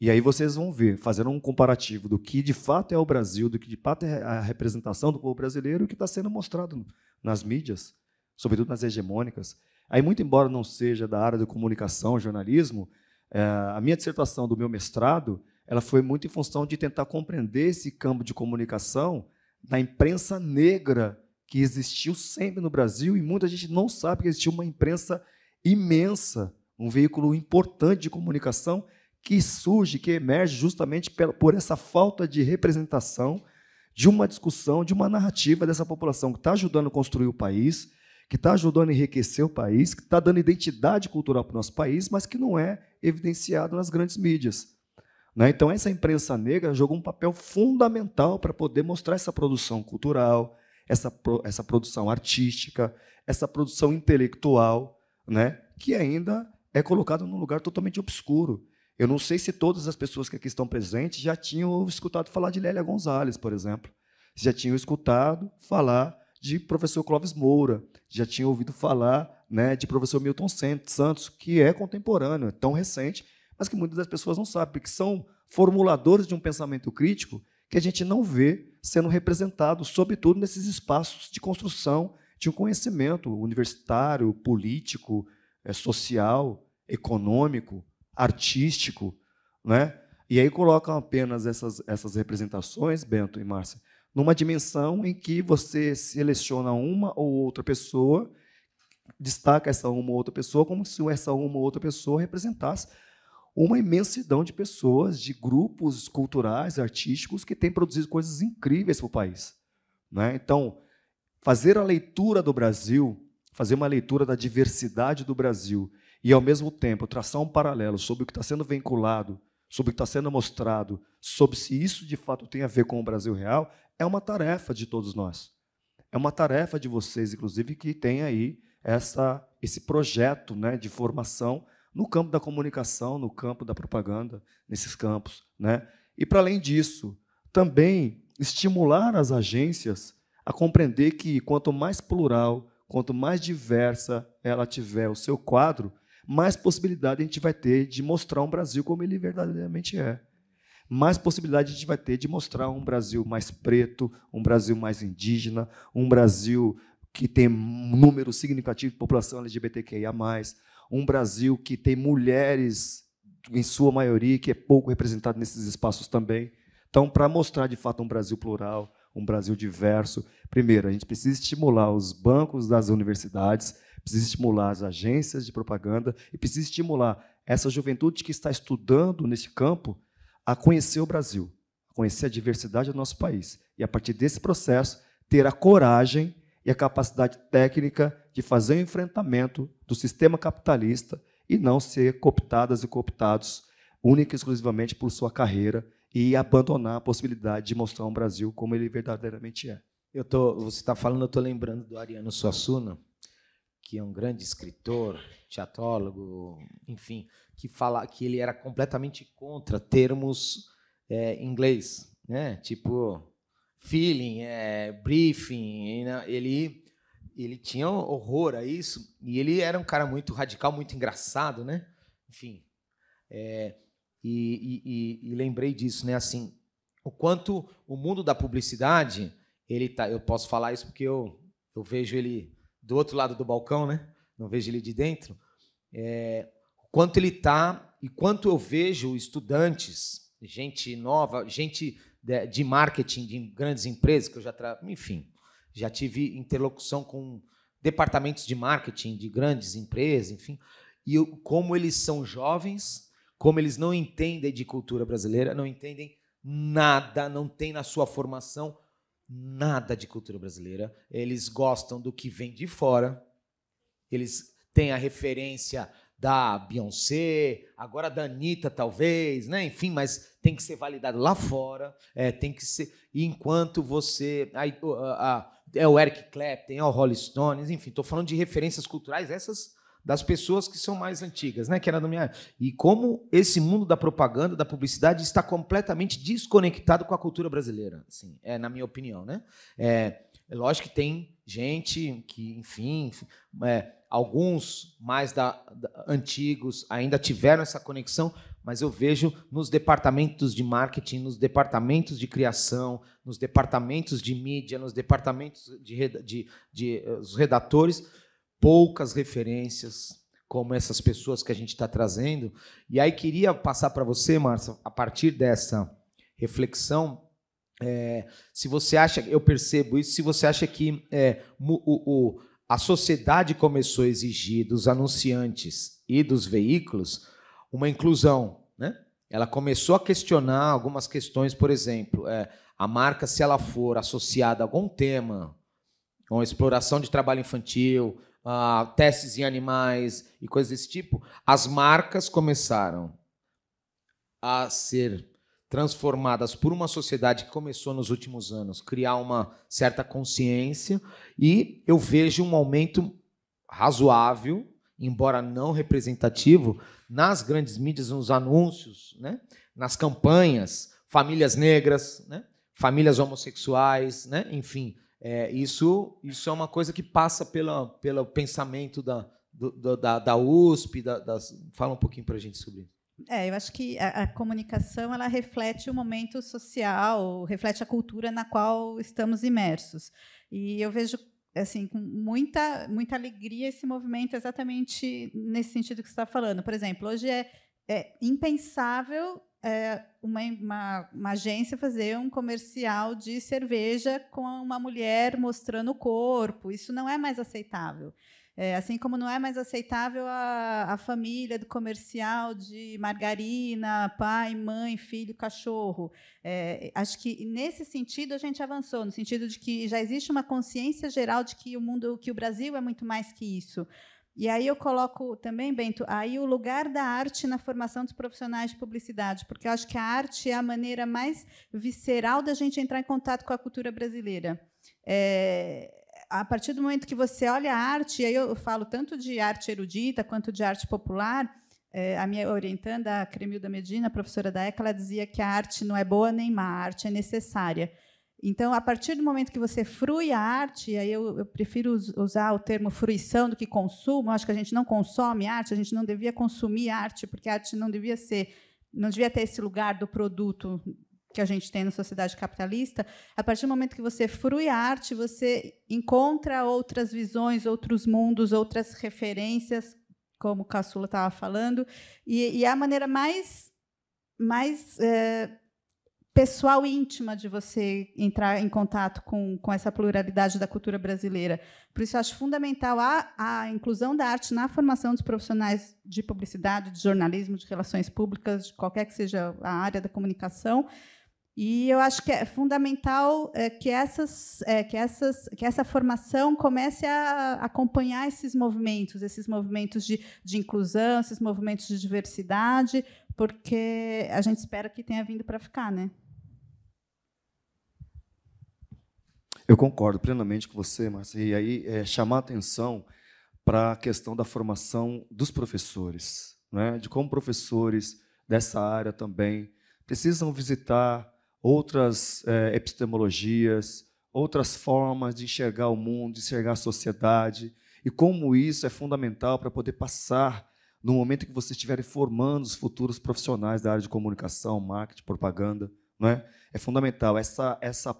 Speaker 4: e aí vocês vão ver, fazendo um comparativo do que de fato é o Brasil, do que de fato é a representação do povo brasileiro, o que está sendo mostrado nas mídias, sobretudo nas hegemônicas. Aí, muito embora não seja da área de comunicação, jornalismo, é, a minha dissertação do meu mestrado ela foi muito em função de tentar compreender esse campo de comunicação da imprensa negra que existiu sempre no Brasil e muita gente não sabe que existiu uma imprensa imensa, um veículo importante de comunicação que surge, que emerge justamente por essa falta de representação de uma discussão, de uma narrativa dessa população que está ajudando a construir o país, que está ajudando a enriquecer o país, que está dando identidade cultural para o nosso país, mas que não é evidenciado nas grandes mídias. Né? Então, essa imprensa negra jogou um papel fundamental para poder mostrar essa produção cultural, essa, pro, essa produção artística, essa produção intelectual, né? que ainda é colocada num lugar totalmente obscuro. Eu não sei se todas as pessoas que aqui estão presentes já tinham escutado falar de Lélia Gonzalez, por exemplo. Já tinham escutado falar de professor Clóvis Moura, já tinha ouvido falar né, de professor Milton Santos, que é contemporâneo, é tão recente, mas que muitas das pessoas não sabem, que são formuladores de um pensamento crítico que a gente não vê sendo representado, sobretudo nesses espaços de construção de um conhecimento universitário, político, eh, social, econômico, artístico. Né? E aí colocam apenas essas, essas representações, Bento e Márcia, numa dimensão em que você seleciona uma ou outra pessoa, destaca essa uma ou outra pessoa, como se essa uma ou outra pessoa representasse uma imensidão de pessoas, de grupos culturais, artísticos, que têm produzido coisas incríveis para o país. Né? Então, fazer a leitura do Brasil, fazer uma leitura da diversidade do Brasil, e, ao mesmo tempo, traçar um paralelo sobre o que está sendo vinculado, sobre o que está sendo mostrado, sobre se isso de fato tem a ver com o Brasil real, é uma tarefa de todos nós. É uma tarefa de vocês, inclusive, que tem aí essa, esse projeto né, de formação no campo da comunicação, no campo da propaganda, nesses campos. Né? E, para além disso, também estimular as agências a compreender que quanto mais plural, quanto mais diversa ela tiver o seu quadro, mais possibilidade a gente vai ter de mostrar um Brasil como ele verdadeiramente é mais possibilidade a gente vai ter de mostrar um Brasil mais preto, um Brasil mais indígena, um Brasil que tem um número significativo de população LGBTQIA, um Brasil que tem mulheres, em sua maioria, que é pouco representado nesses espaços também. Então, para mostrar de fato um Brasil plural, um Brasil diverso, primeiro, a gente precisa estimular os bancos das universidades, precisa estimular as agências de propaganda e precisa estimular essa juventude que está estudando nesse campo a conhecer o Brasil, a conhecer a diversidade do nosso país. E a partir desse processo, ter a coragem e a capacidade técnica de fazer o enfrentamento do sistema capitalista e não ser cooptadas e cooptados única e exclusivamente por sua carreira e abandonar a possibilidade de mostrar um Brasil como ele verdadeiramente é. Eu tô, você está falando, eu estou lembrando do Ariano
Speaker 2: Suassuna, que é um grande escritor, teatólogo, enfim, que fala que ele era completamente contra termos é, inglês, né? Tipo feeling, é, briefing, ele ele tinha horror a isso e ele era um cara muito radical, muito engraçado, né? Enfim, é, e, e, e, lembrei disso, né? Assim, o quanto o mundo da publicidade ele tá, eu posso falar isso porque eu eu vejo ele do outro lado do balcão, né? Não vejo ele de dentro. É, quanto ele está e quanto eu vejo estudantes, gente nova, gente de, marketing de grandes empresas, que eu já. Tra... Enfim, já tive interlocução com departamentos de marketing de grandes empresas, enfim. E eu, como eles são jovens, como eles não entendem de cultura brasileira, não entendem nada, não tem na sua formação nada de cultura brasileira. Eles gostam do que vem de fora. Eles têm a referência da Beyoncé, agora da Anitta, talvez, né? Enfim, mas tem que ser validado lá fora, é, tem que ser. E enquanto você. Aí, a, é o Eric Clapton, é o Rolling Stones, enfim, estou falando de referências culturais, essas das pessoas que são mais antigas, né? Que era da minha. E como esse mundo da propaganda, da publicidade, está completamente desconectado com a cultura brasileira, assim, é na minha opinião, né? É, lógico que tem gente que, enfim, é, Alguns mais da, da, antigos ainda tiveram essa conexão, mas eu vejo nos departamentos de marketing, nos departamentos de criação, nos departamentos de mídia, nos departamentos de, de, de, de eh, os redatores, poucas referências como essas pessoas que a gente está trazendo. E aí queria passar para você, Márcia, a partir dessa reflexão, é, se você acha, eu percebo isso, se você acha que é, o, o a sociedade começou a exigir dos anunciantes e dos veículos uma inclusão. Né? Ela começou a questionar algumas questões, por exemplo, é, a marca, se ela for associada a algum tema, a exploração de trabalho infantil, a ah, testes em animais e coisas desse tipo, as marcas começaram a ser transformadas por uma sociedade que começou nos últimos anos criar uma certa consciência e eu vejo um aumento razoável, embora não representativo, nas grandes mídias, nos anúncios, né? nas campanhas, famílias negras, né? famílias homossexuais, né? enfim, é, isso, isso é uma coisa que passa pela, pelo pensamento da, do, da, da USP, da, das... fala um pouquinho para a gente sobre isso.
Speaker 3: É, eu acho que a, a, comunicação ela reflete o momento social, reflete a cultura na qual estamos imersos. E eu vejo assim com muita muita alegria esse movimento exatamente nesse sentido que você está falando. Por exemplo, hoje é, é impensável é, uma, uma, uma agência fazer um comercial de cerveja com uma mulher mostrando o corpo. Isso não é mais aceitável. É, assim como não é mais aceitável a, a família do comercial de margarina, pai, mãe, filho, cachorro. É, acho que nesse sentido a gente avançou, no sentido de que já existe uma consciência geral de que o mundo, que o Brasil é muito mais que isso. E aí eu coloco também, Bento, aí o lugar da arte na formação dos profissionais de publicidade, porque eu acho que a arte é a maneira mais visceral da gente entrar em contato com a cultura brasileira. É, a partir do momento que você olha a arte, e aí eu falo tanto de arte erudita quanto de arte popular, é, a minha orientanda, a Cremilda Medina, professora da ECA, ela dizia que a arte não é boa nem má, a arte é necessária. Então, a partir do momento que você frui a arte, aí eu, eu prefiro usar o termo fruição do que consumo, acho que a gente não consome arte, a gente não devia consumir arte, porque a arte não devia ser, não devia ter esse lugar do produto que a gente tem na sociedade capitalista, a partir do momento que você frui a arte, você encontra outras visões, outros mundos, outras referências, como o Caçula estava falando, e, e, é a maneira mais, mais é, pessoal e íntima de você entrar em contato com, com essa pluralidade da cultura brasileira. Por isso, acho fundamental a, a inclusão da arte na formação dos profissionais de publicidade, de jornalismo, de relações públicas, de qualquer que seja a área da comunicação, e eu acho que é fundamental é, que, essas, é, que, essas, que essa formação comece a acompanhar esses movimentos, esses movimentos de, de inclusão, esses movimentos de diversidade, porque a gente espera que tenha vindo para ficar, né?
Speaker 4: Eu concordo plenamente com você, Marcia. E aí é, chamar atenção para a questão da formação dos professores, né? de como professores dessa área também precisam visitar outras é, epistemologias, outras formas de enxergar o mundo, de enxergar a sociedade, e como isso é fundamental para poder passar no momento que vocês estiverem formando os futuros profissionais da área de comunicação, marketing, propaganda, não é? É fundamental essa essa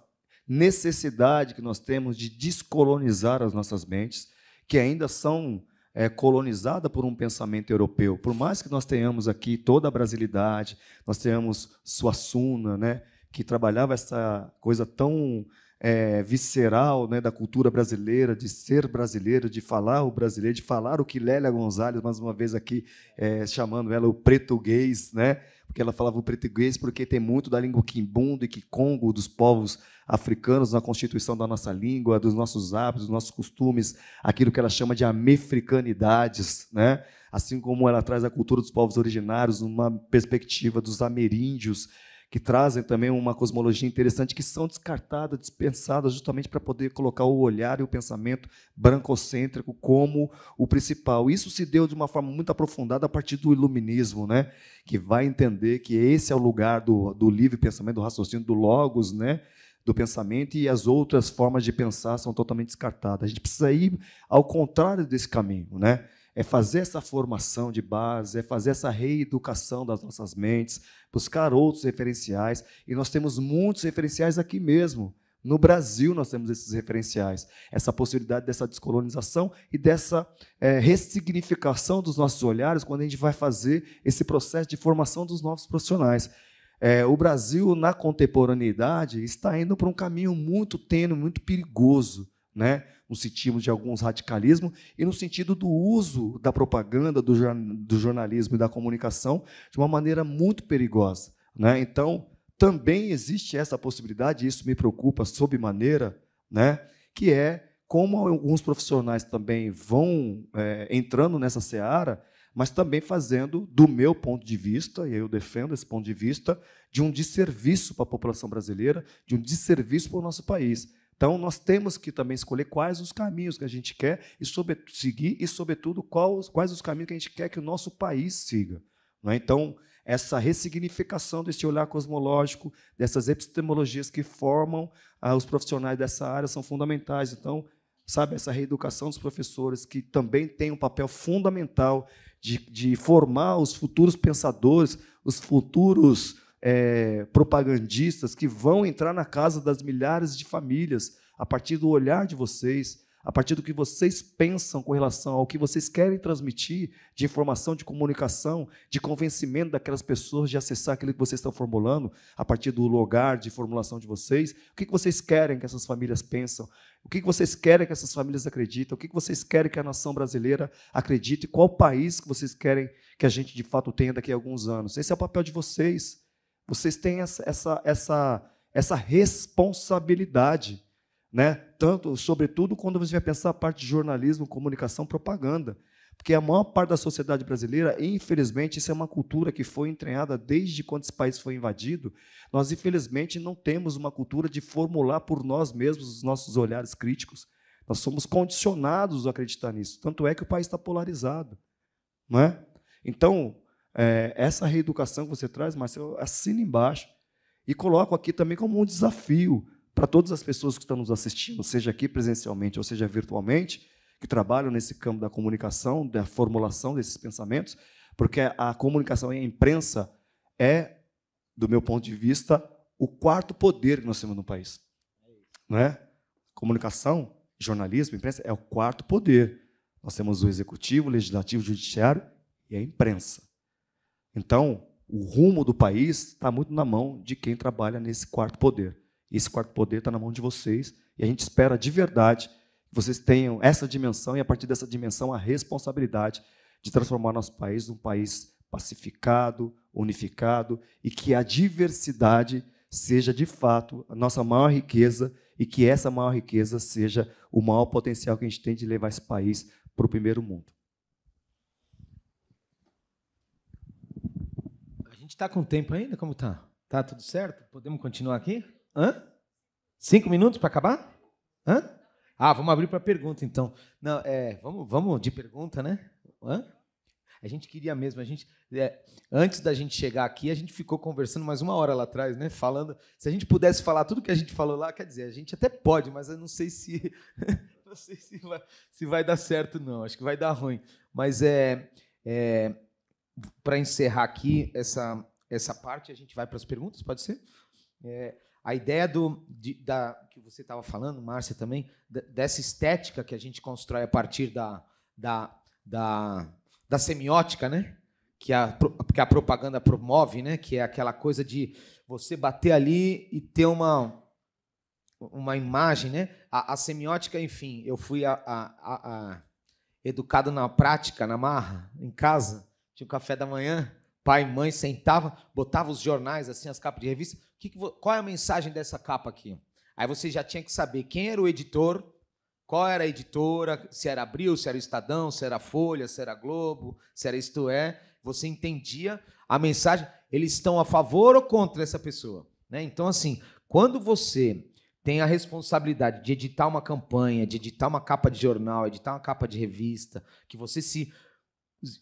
Speaker 4: necessidade que nós temos de descolonizar as nossas mentes, que ainda são é, eh, colonizadas por um pensamento europeu. Por mais que nós tenhamos aqui toda a brasilidade, nós tenhamos Suassuna, né? que trabalhava essa coisa tão é, visceral né, da cultura brasileira, de ser brasileiro, de falar o brasileiro, de falar o que Lélia Gonzalez, mais uma vez aqui, é, chamando ela o português, né? porque ela falava o português porque tem muito da língua quimbundo e quicongo dos povos africanos na constituição da nossa língua, dos nossos hábitos, dos nossos costumes, aquilo que ela chama de amefricanidades, né? assim como ela traz a cultura dos povos originários numa perspectiva dos ameríndios, que trazem também uma cosmologia interessante, que são descartadas, dispensadas justamente para poder colocar o olhar e o pensamento brancocêntrico como o principal. Isso se deu de uma forma muito aprofundada a partir do iluminismo, né? que vai entender que esse é o lugar do, do livre pensamento, do raciocínio, do logos, né? do pensamento e as outras formas de pensar são totalmente descartadas. A gente precisa ir ao contrário desse caminho, né? é fazer essa formação de base, é fazer essa reeducação das nossas mentes, buscar outros referenciais. E nós temos muitos referenciais aqui mesmo. No Brasil, nós temos esses referenciais, essa possibilidade dessa descolonização e dessa é, ressignificação dos nossos olhares quando a gente vai fazer esse processo de formação dos novos profissionais. É, o Brasil, na contemporaneidade, está indo para um caminho muito tênue, muito perigoso. Né? nos sentimos de alguns radicalismo e no sentido do uso da propaganda, do, do jornalismo e da comunicação de uma maneira muito perigosa. Né? Então, também existe essa possibilidade, e isso me preocupa sob maneira, né? que é como alguns profissionais também vão é, entrando nessa seara, mas também fazendo, do meu ponto de vista, e eu defendo esse ponto de vista, de um desserviço para a população brasileira, de um desserviço para o nosso país. Então, nós temos que também escolher quais os caminhos que a gente quer e sobre, seguir e, sobretudo, quais, quais os caminhos que a gente quer que o nosso país siga. É? Então, essa ressignificação desse olhar cosmológico, dessas epistemologias que formam ah, os profissionais dessa área são fundamentais. Então, sabe, essa reeducação dos professores, que também tem um papel fundamental de, de formar os futuros pensadores, os futuros é, propagandistas que vão entrar na casa das milhares de famílias a partir do olhar de vocês, a partir do que vocês pensam com relação ao que vocês querem transmitir de informação, de comunicação, de convencimento daquelas pessoas de acessar aquilo que vocês estão formulando, a partir do lugar de formulação de vocês, o que vocês querem que essas famílias pensam, o que vocês querem que essas famílias acreditem, o que vocês querem que a nação brasileira acredite, qual país que vocês querem que a gente de fato tenha daqui a alguns anos. Esse é o papel de vocês. Vocês têm essa, essa, essa, essa responsabilidade, né? Tanto, sobretudo, quando você vai pensar a parte de jornalismo, comunicação, propaganda. Porque a maior parte da sociedade brasileira, infelizmente, isso é uma cultura que foi entranhada desde quando esse país foi invadido. Nós, infelizmente, não temos uma cultura de formular por nós mesmos os nossos olhares críticos. Nós somos condicionados a acreditar nisso. Tanto é que o país está polarizado. Não é? Então, é, essa reeducação que você traz, Marcelo, assina embaixo. E coloco aqui também como um desafio para todas as pessoas que estão nos assistindo, seja aqui presencialmente ou seja virtualmente, que trabalham nesse campo da comunicação, da formulação desses pensamentos, porque a comunicação e a imprensa é, do meu ponto de vista, o quarto poder que nós temos no país. Não é? Comunicação, jornalismo, imprensa é o quarto poder. Nós temos o executivo, o legislativo, o judiciário e a imprensa. Então, o rumo do país está muito na mão de quem trabalha nesse quarto poder. Esse quarto poder está na mão de vocês e a gente espera de verdade que vocês tenham essa dimensão e, a partir dessa dimensão, a responsabilidade de transformar nosso país num país pacificado, unificado e que a diversidade seja de fato a nossa maior riqueza e que essa maior riqueza seja o maior potencial que a gente tem de levar esse país para o primeiro mundo.
Speaker 2: está com tempo ainda? Como tá? Tá tudo certo? Podemos continuar aqui? Hã? Cinco minutos para acabar? Hã? Ah, vamos abrir para pergunta então. Não, é, vamos, vamos de pergunta, né? Hã? A gente queria mesmo, a gente é, antes da gente chegar aqui, a gente ficou conversando mais uma hora lá atrás, né? Falando, se a gente pudesse falar tudo que a gente falou lá, quer dizer, a gente até pode, mas eu não sei se
Speaker 1: <laughs> não sei se vai,
Speaker 2: se vai dar certo não, acho que vai dar ruim. Mas é, é para encerrar aqui essa, essa parte, a gente vai para as perguntas, pode ser? É, a ideia do, de, da, que você estava falando, Márcia, também, dessa estética que a gente constrói a partir da, da, da, da semiótica, né? que a, que a propaganda promove, né? que é aquela coisa de você bater ali e ter uma, uma imagem. Né? A, a semiótica, enfim, eu fui a, a, a, educado na prática, na marra, em casa, tinha o café da manhã, pai e mãe sentavam, botavam os jornais, assim, as capas de revista. Que que, qual é a mensagem dessa capa aqui? Aí você já tinha que saber quem era o editor, qual era a editora, se era Abril, se era Estadão, se era Folha, se era Globo, se era Isto É. Você entendia a mensagem. Eles estão a favor ou contra essa pessoa? Né? Então, assim, quando você tem a responsabilidade de editar uma campanha, de editar uma capa de jornal, editar uma capa de revista, que você se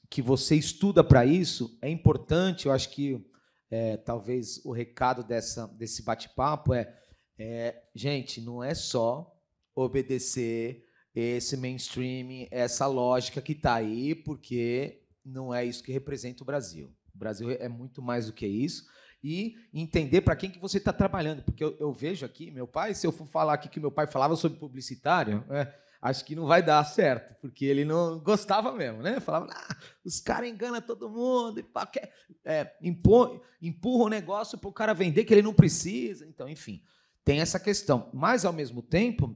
Speaker 2: que você estuda para isso, é importante, eu acho que é, talvez o recado dessa, desse bate-papo é, é, gente, não é só obedecer esse mainstream, essa lógica que está aí, porque não é isso que representa o Brasil. O Brasil é muito mais do que isso. E entender para quem que você está trabalhando. Porque eu, eu, vejo aqui, meu pai, se eu for falar aqui que meu pai falava sobre publicitário, é, acho que não vai dar certo, porque ele não gostava mesmo, né? Falava, ah, os caras enganam todo mundo, e pá, quer, é, impor, empurra o negócio para o cara vender que ele não precisa. Então, enfim, tem essa questão. Mas, ao mesmo tempo,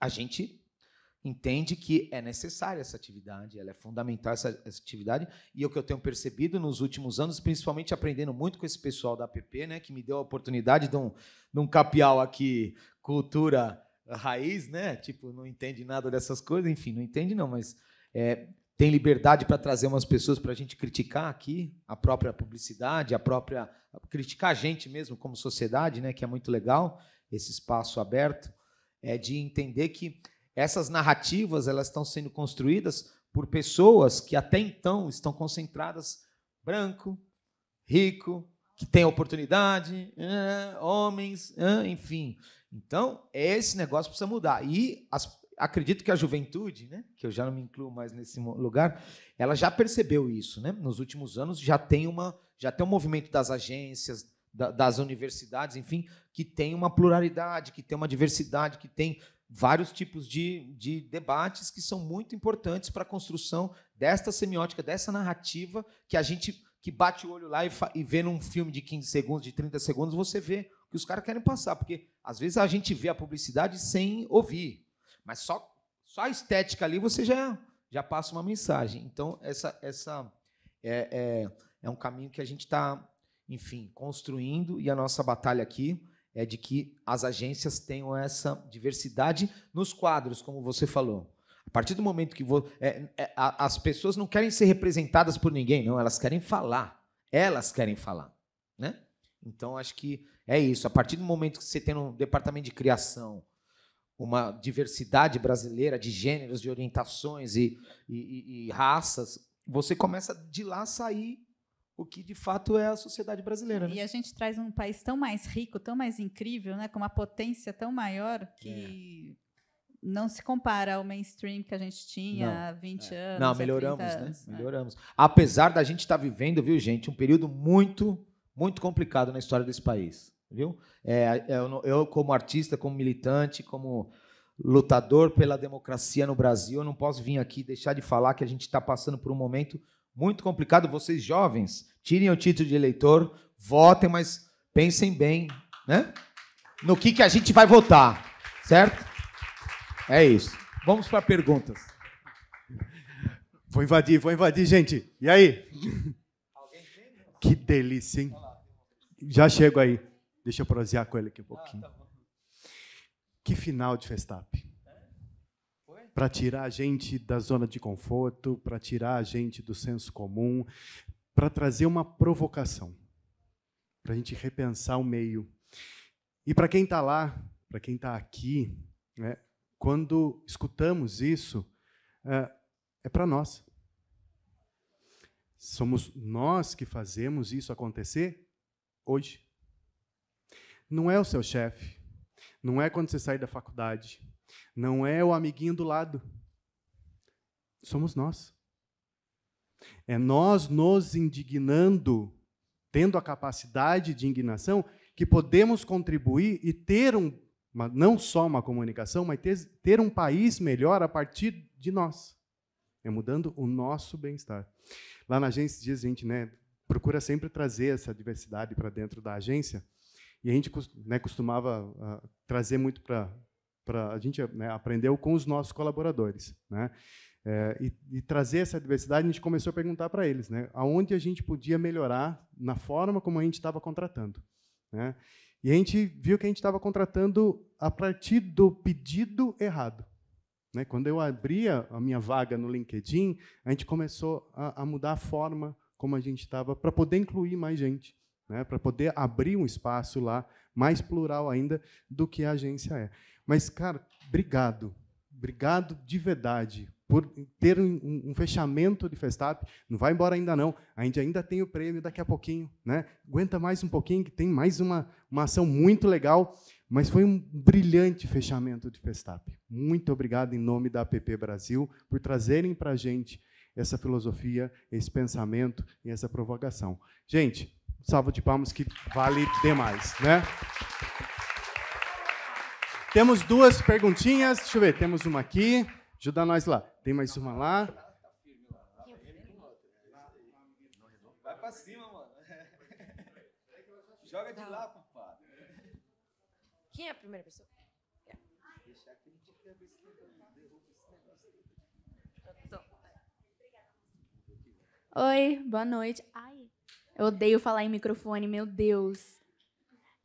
Speaker 2: a gente entende que é necessária essa atividade, ela é fundamental essa, essa, atividade, e é o que eu tenho percebido nos últimos anos, principalmente aprendendo muito com esse pessoal da APP, né, que me deu a oportunidade de um, de um capial aqui, cultura raiz, né? Tipo, não entende nada dessas coisas, enfim, não entende não, mas é, tem liberdade para trazer umas pessoas para a gente criticar aqui, a própria publicidade, a própria. criticar a gente mesmo como sociedade, né? Que é muito legal esse espaço aberto, é de entender que essas narrativas elas estão sendo construídas por pessoas que até então estão concentradas branco, rico, que tem oportunidade, homens, enfim. Então, esse negócio precisa mudar. E as, acredito que a juventude, né, que eu já não me incluo mais nesse lugar, ela já percebeu isso. Né? Nos últimos anos já tem, uma, já tem um movimento das agências, da, das universidades, enfim, que tem uma pluralidade, que tem uma diversidade, que tem vários tipos de, de debates que são muito importantes para a construção desta semiótica, dessa narrativa que a gente que bate o olho lá e, e vê num filme de 15 segundos, de 30 segundos, você vê que os caras querem passar, porque às vezes a gente vê a publicidade sem ouvir, mas só, só a estética ali você já, já passa uma mensagem. Então, essa, essa é, é, é um caminho que a gente está, enfim, construindo e a nossa batalha aqui é de que as agências tenham essa diversidade nos quadros, como você falou. A partir do momento que vou, é, é, as pessoas não querem ser representadas por ninguém, não, elas querem falar. Elas querem falar. Né? Então, acho que é isso. A partir do momento que você tem um departamento de criação, uma diversidade brasileira de gêneros, de orientações e, e, e raças, você começa de lá a sair o que de fato é a sociedade brasileira. Né? E a gente traz
Speaker 3: um país tão mais rico, tão mais incrível, né, com uma potência tão maior que é. não se compara ao mainstream que a gente tinha não. há 20 é. anos. Não, melhoramos, né? anos, né? né?
Speaker 2: Melhoramos. Apesar da gente estar tá vivendo, viu, gente, um período muito, muito complicado na história desse país viu? É, é eu, eu, como artista, como militante, como lutador pela democracia no Brasil, eu não posso vir aqui deixar de falar que a gente está passando por um momento muito complicado. Vocês jovens, tirem o título de eleitor, votem, mas pensem bem, né? No que, que a
Speaker 1: gente vai votar, certo? É isso. Vamos para perguntas. Vou invadir, vou invadir, gente. E aí? Que delícia, hein? Já chego aí. Deixa eu prosear com ele aqui um ah, pouquinho. Ah, tá que final de festap É? Para tirar a gente da zona de conforto, para tirar a gente do senso comum, para trazer uma provocação, para a gente repensar o meio. E para quem está lá, para quem está aqui, né, quando escutamos isso, é, é para nós. Somos nós que fazemos isso acontecer hoje. Não é o seu chefe, não é quando você sai da faculdade, não é o amiguinho do lado. Somos nós. É nós nos indignando, tendo a capacidade de indignação, que podemos contribuir e ter um, uma, não só uma comunicação, mas ter, ter um país melhor a partir de nós. É mudando o nosso bem-estar. Lá na agência diz a gente, né, procura sempre trazer essa diversidade para dentro da agência. E a gente né, costumava uh, trazer muito para. a gente né, aprendeu com os nossos colaboradores. Né? É, e, e, trazer essa diversidade, a gente começou a perguntar para eles né, aonde a gente podia melhorar na forma como a gente estava contratando. Né? E a gente viu que a gente estava contratando a partir do pedido errado. Né? Quando eu abria a minha vaga no LinkedIn, a gente começou a mudar a forma como a gente estava para poder incluir mais gente né, para poder abrir um espaço lá mais plural ainda do que a agência é. Mas, cara, obrigado, obrigado de verdade por ter um, um fechamento de Festap. Não vai embora ainda não, a gente ainda tem o prêmio daqui a pouquinho, né? Aguenta mais um pouquinho que tem mais uma, uma ação muito legal. Mas foi um brilhante fechamento de Festap. Muito obrigado em nome da APP Brasil por trazerem para a gente essa filosofia, esse pensamento e essa provocação. Gente, salva de palmas que vale demais, né? Temos duas perguntinhas. Deixa eu ver, temos uma aqui. Ajuda nós lá. Tem mais uma lá.
Speaker 4: Vai pra cima, mano. Joga de lá, compadre. Quem é a primeira pessoa?
Speaker 5: Oi, boa noite. Ai. Eu odeio falar em microfone, meu Deus.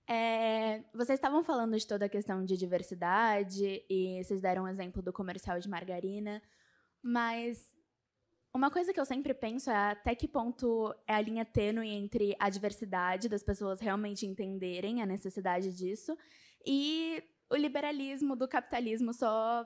Speaker 5: É, vocês estavam falando de toda a questão de diversidade e vocês deram um exemplo do comercial de margarina, mas uma coisa que eu sempre penso é até que ponto é a linha tênue entre a diversidade das pessoas realmente entenderem a necessidade disso e o liberalismo do capitalismo só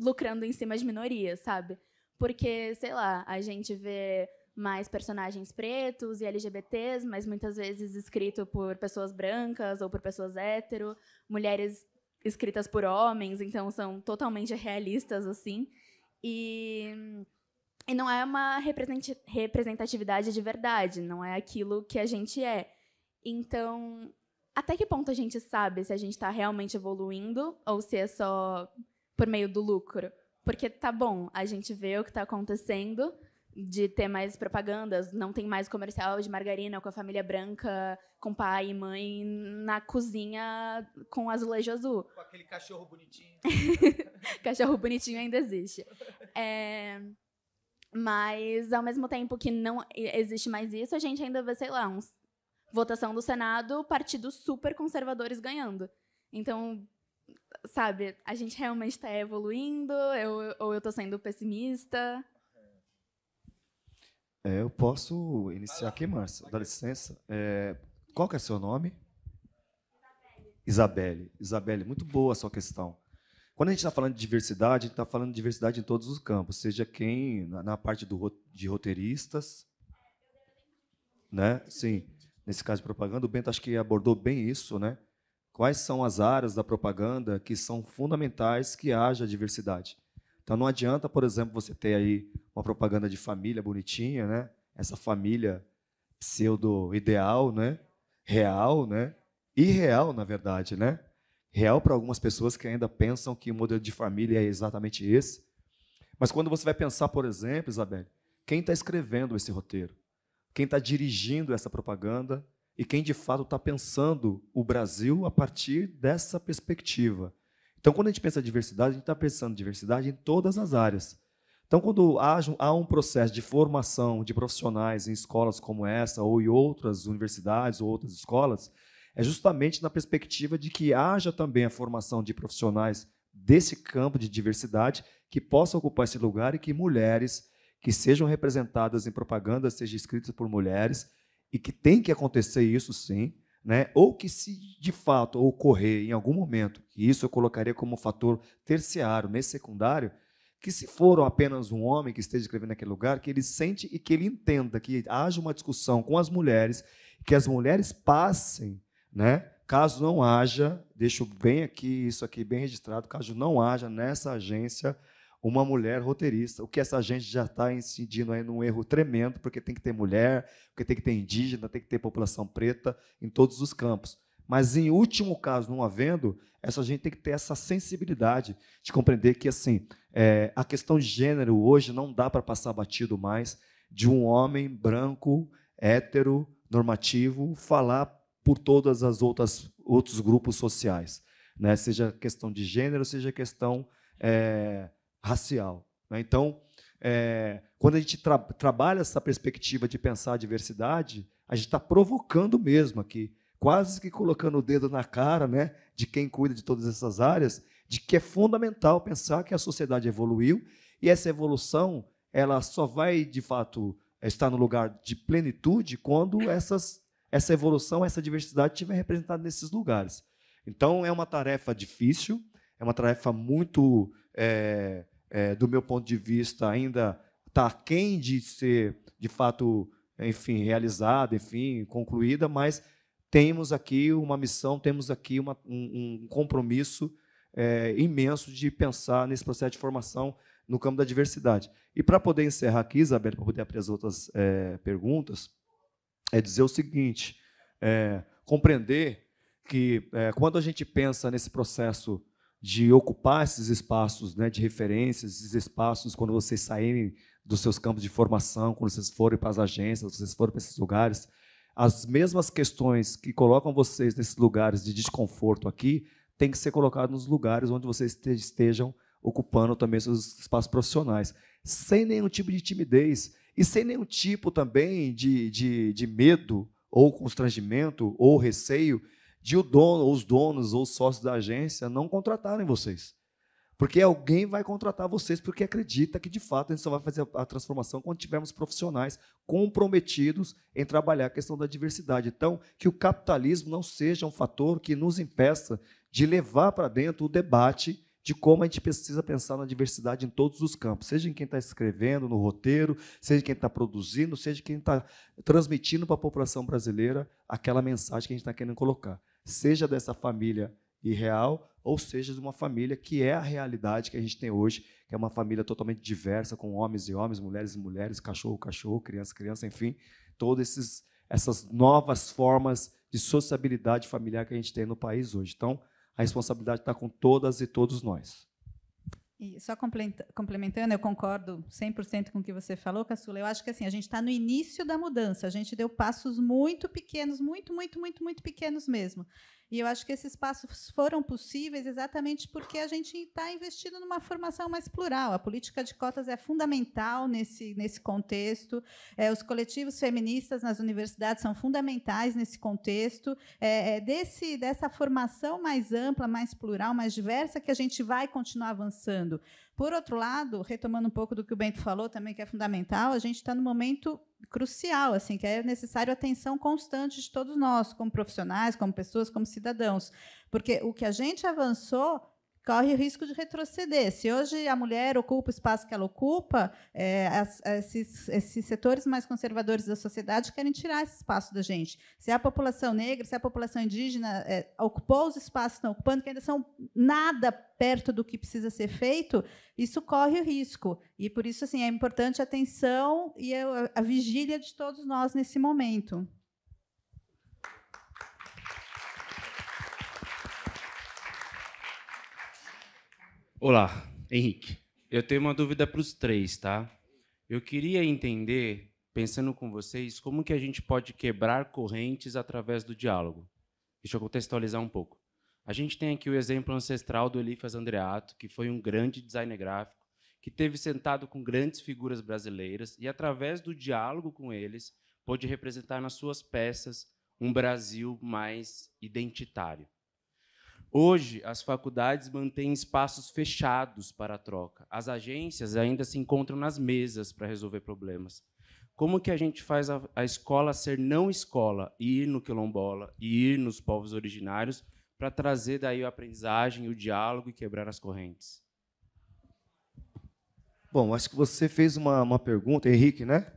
Speaker 5: lucrando em cima de minorias, sabe? Porque, sei lá, a gente vê mais personagens pretos e LGBTs, mas muitas vezes escrito por pessoas brancas ou por pessoas hétero, mulheres escritas por homens, então são totalmente realistas assim. E e não é uma representatividade de verdade, não é aquilo que a gente é. Então, até que ponto a gente sabe se a gente está realmente evoluindo ou se é só por meio do lucro? Porque tá bom, a gente vê o que está acontecendo, de ter mais propagandas, não tem mais comercial de margarina com a família branca, com pai e mãe na cozinha com azulejo azul. Com aquele
Speaker 2: cachorro bonitinho.
Speaker 5: <laughs> cachorro bonitinho ainda existe. É, mas ao mesmo tempo que não existe mais isso, a gente ainda vê, sei lá, uns, votação do Senado, partidos super conservadores ganhando. Então, sabe, a gente realmente está evoluindo, eu, ou eu estou sendo pessimista.
Speaker 4: É, eu posso iniciar aqui, Márcia. Dá licença. É, qual que é seu nome? Isabelle. Isabelle, muito boa a sua questão. Quando a gente está falando de diversidade, a gente está falando de diversidade em todos os campos, seja quem na, na parte do, de roteiristas, né? Sim, nesse caso de propaganda, o Bento acho que abordou bem isso, né? Quais são as áreas da propaganda que são fundamentais que haja diversidade? Então não adianta, por exemplo, você ter aí uma propaganda de família bonitinha, né? Essa família pseudo ideal, né? Real, né? Irreal, na verdade, né? Real para algumas pessoas que ainda pensam que o modelo de família é exatamente esse. Mas quando você vai pensar, por exemplo, Isabel, quem está escrevendo esse roteiro? Quem está dirigindo essa propaganda? E quem de fato está pensando o Brasil a partir dessa perspectiva? Então, quando a gente pensa em diversidade, a gente está pensando em diversidade em todas as áreas. Então, quando há um processo de formação de profissionais em escolas como essa, ou em outras universidades ou outras escolas, é justamente na perspectiva de que haja também a formação de profissionais desse campo de diversidade que possam ocupar esse lugar e que mulheres que sejam representadas em propaganda sejam escritas por mulheres e que tem que acontecer isso sim, né? ou que se de fato ocorrer em algum momento, e isso eu colocaria como fator terciário, nesse secundário, que se for apenas um homem que esteja escrevendo naquele lugar, que ele sente e que ele entenda que haja uma discussão com as mulheres, que as mulheres passem, né? caso não haja, deixo bem aqui isso aqui bem registrado, caso não haja nessa agência uma mulher roteirista. O que essa gente já está incidindo aí num erro tremendo, porque tem que ter mulher, porque tem que ter indígena, tem que ter população preta em todos os campos. Mas, em último caso, não havendo, essa gente tem que ter essa sensibilidade de compreender que assim é, a questão de gênero hoje não dá para passar batido mais de um homem branco, hétero, normativo, falar por todas as outras outros grupos sociais, né? seja questão de gênero, seja questão é, racial. Né? Então, é, quando a gente tra trabalha essa perspectiva de pensar a diversidade, a gente está provocando mesmo aqui, quase que colocando o dedo na cara né, de quem cuida de todas essas áreas, de que é fundamental pensar que a sociedade evoluiu e essa evolução ela só vai, de fato, eh, estar no lugar de plenitude quando essas, essa evolução, essa diversidade estiver representada nesses lugares. Então, é uma tarefa difícil, é uma tarefa muito é, é, do meu ponto de vista, ainda está aquém de ser, de fato, enfim, realizada, enfim, concluída, mas temos aqui uma missão, temos aqui uma, um, um, compromisso é, imenso de pensar nesse processo de formação no campo da diversidade. E para poder encerrar aqui, Isabel, para poder abrir as outras é, perguntas, é dizer o seguinte: é, compreender que é, quando a gente pensa nesse processo de ocupar esses espaços né, de referência, esses espaços quando vocês saírem dos seus campos de formação, quando vocês forem para as agências, vocês forem para esses lugares, as mesmas questões que colocam vocês nesses lugares de desconforto aqui têm que ser colocadas nos lugares onde vocês estejam ocupando também seus espaços profissionais, sem nenhum tipo de timidez e sem nenhum tipo também de, de, de medo ou constrangimento ou receio de o dono, ou os donos, ou os sócios da agência não contratarem vocês. Porque alguém vai contratar vocês porque acredita que, de fato, a gente só vai fazer a transformação quando tivermos profissionais comprometidos em trabalhar a questão da diversidade. Então, que o capitalismo não seja um fator que nos impeça de levar para dentro o debate de como a gente precisa pensar na diversidade em todos os campos, seja em quem está escrevendo no roteiro, seja quem está produzindo, seja quem está transmitindo para a população brasileira aquela mensagem que a gente está querendo colocar seja dessa família irreal ou seja de uma família que é a realidade que a gente tem hoje, que é uma família totalmente diversa, com homens e homens, mulheres e mulheres, cachorro, cachorro, criança, criança, enfim, todas esses, essas novas formas de sociabilidade familiar que a gente tem no país hoje. Então, a responsabilidade está com todas e todos nós.
Speaker 3: E só complementando, eu concordo 100% com o que você falou, Caçula. Eu acho que assim, a gente está no início da mudança. A gente deu passos muito pequenos, muito, muito, muito, muito pequenos mesmo. E eu acho que esses passos foram possíveis exatamente porque a gente está investindo numa formação mais plural. A política de cotas é fundamental nesse, nesse contexto. É, os coletivos feministas nas universidades são fundamentais nesse contexto. É, é desse, dessa formação mais ampla, mais plural, mais diversa que a gente vai continuar avançando. Por outro lado, retomando um pouco do que o Bento falou também, que é fundamental, a gente está num momento crucial, assim, que é necessário atenção constante de todos nós, como profissionais, como pessoas, como cidadãos. Porque o que a gente avançou corre o risco de retroceder. Se hoje a mulher ocupa o espaço que ela ocupa, é, esses, esses, setores mais conservadores da sociedade querem tirar esse espaço da gente. Se a população negra, se a população indígena é, ocupou os espaços que estão ocupando, que ainda são nada perto do que precisa ser feito, isso corre o risco. E por isso assim é importante a atenção e a, a vigília de todos nós nesse momento.
Speaker 4: Olá, Henrique. Eu tenho uma dúvida para os três, tá? Eu queria entender, pensando com vocês, como que a gente pode quebrar correntes através do diálogo. Deixa eu contextualizar um pouco. A gente tem aqui o exemplo ancestral do Elifas Andreato, que foi um grande designer gráfico, que teve sentado com grandes figuras brasileiras e, através do diálogo com eles, pôde representar nas suas peças um Brasil mais identitário. Hoje, as faculdades mantêm espaços fechados para a troca. As agências ainda se encontram nas mesas para resolver problemas. Como que a gente faz a, a escola ser não escola e ir no quilombola e ir nos povos originários para trazer daí a aprendizagem, o diálogo e quebrar as correntes? Bom, acho que você fez uma, uma pergunta, Henrique, né?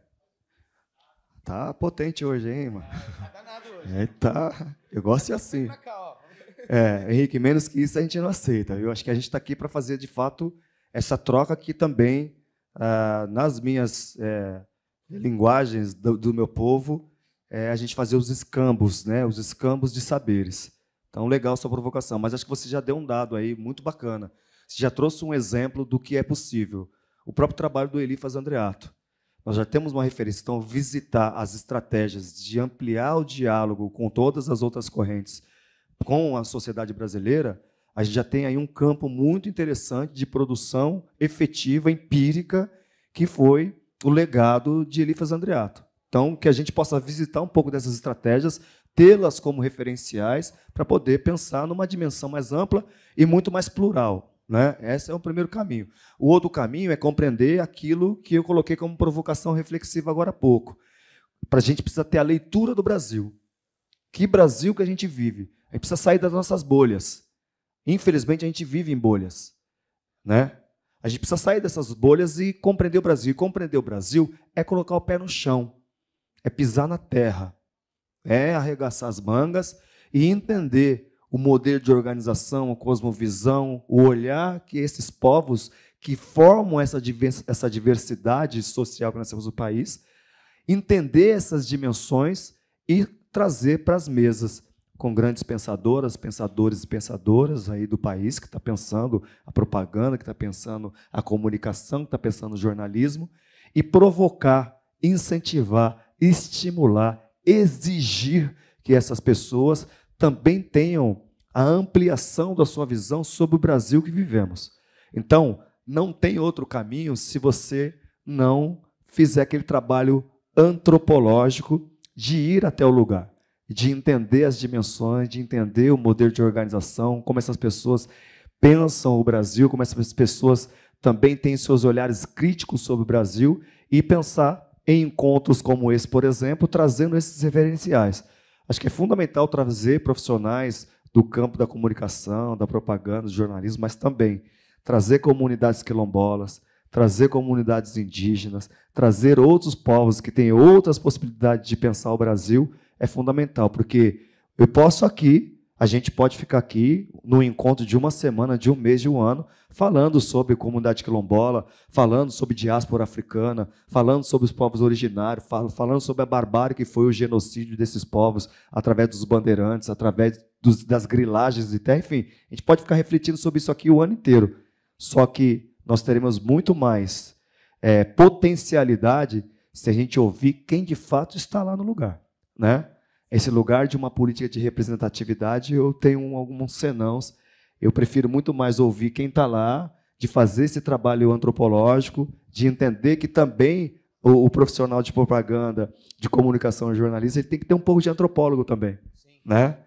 Speaker 4: Tá potente hoje, hein, mano? Tá, tá danado hoje. É, tá. Eu gosto de assim. Cá, é, Henrique, menos que isso a gente não aceita. Eu acho que a gente está aqui para fazer, de fato, essa troca que também ah, nas minhas é, linguagens do, do, meu povo, é a gente fazer os escambos, né? Os escambos de saberes. Então, legal sua provocação, mas acho que você já deu um dado aí muito bacana. Você já trouxe um exemplo do que é possível. O próprio trabalho do Elifas Andreato. Nós já temos uma referência, então visitar as estratégias de ampliar o diálogo com todas as outras correntes com a sociedade brasileira, a gente já tem aí um campo muito interessante de produção efetiva, empírica, que foi o legado de Elifas Andreato. Então, que a gente possa visitar um pouco dessas estratégias, tê-las como referenciais, para poder pensar numa dimensão mais ampla e muito mais plural. Né? Esse é o primeiro caminho. O outro caminho é compreender aquilo que eu coloquei como provocação reflexiva agora há pouco. Para a gente precisa ter a leitura do Brasil. Que Brasil que a gente vive? gente precisa sair das nossas bolhas. Infelizmente, a gente vive em bolhas, né? A gente precisa sair dessas bolhas e compreender o Brasil. E compreender o Brasil é colocar o pé no chão, é pisar na terra, é arregaçar as mangas e entender o modelo de organização, a cosmovisão, o olhar que esses povos que formam essa, essa diversidade social que nós temos no país, entender essas dimensões e trazer para as mesas com grandes pensadoras, pensadores e pensadoras aí do país, que está pensando a propaganda, que está pensando a comunicação, que está pensando o jornalismo, e provocar, incentivar, estimular, exigir que essas pessoas também tenham a ampliação da sua visão sobre o Brasil que vivemos. Então, não tem outro caminho se você não fizer aquele trabalho antropológico de ir até o lugar de entender as dimensões, de entender o modelo de organização, como essas pessoas pensam o Brasil, como essas pessoas também têm seus olhares críticos sobre o Brasil e pensar em encontros como esse, por exemplo, trazendo esses referenciais. Acho que é fundamental trazer profissionais do campo da comunicação, da propaganda, do jornalismo, mas também trazer comunidades quilombolas, trazer comunidades indígenas, trazer outros povos que têm outras possibilidades de pensar o Brasil é fundamental, porque eu posso aqui, a gente pode ficar aqui no encontro de uma semana, de um mês, de um ano, falando sobre comunidade quilombola, falando sobre diáspora africana, falando sobre os povos originários, falando sobre a barbárie que foi o genocídio desses povos através dos bandeirantes, através dos, das grilagens de terra, enfim, a gente pode ficar refletindo sobre isso aqui o ano inteiro. Só que nós teremos muito mais é, potencialidade se a gente ouvir quem de fato está lá no lugar né? Esse lugar de uma política de representatividade, eu tenho alguns senãos. Eu prefiro muito mais ouvir quem está lá, de fazer esse trabalho antropológico, de entender que também o, o, profissional de propaganda, de comunicação e jornalista, ele tem que ter um pouco de antropólogo também, Sim. né?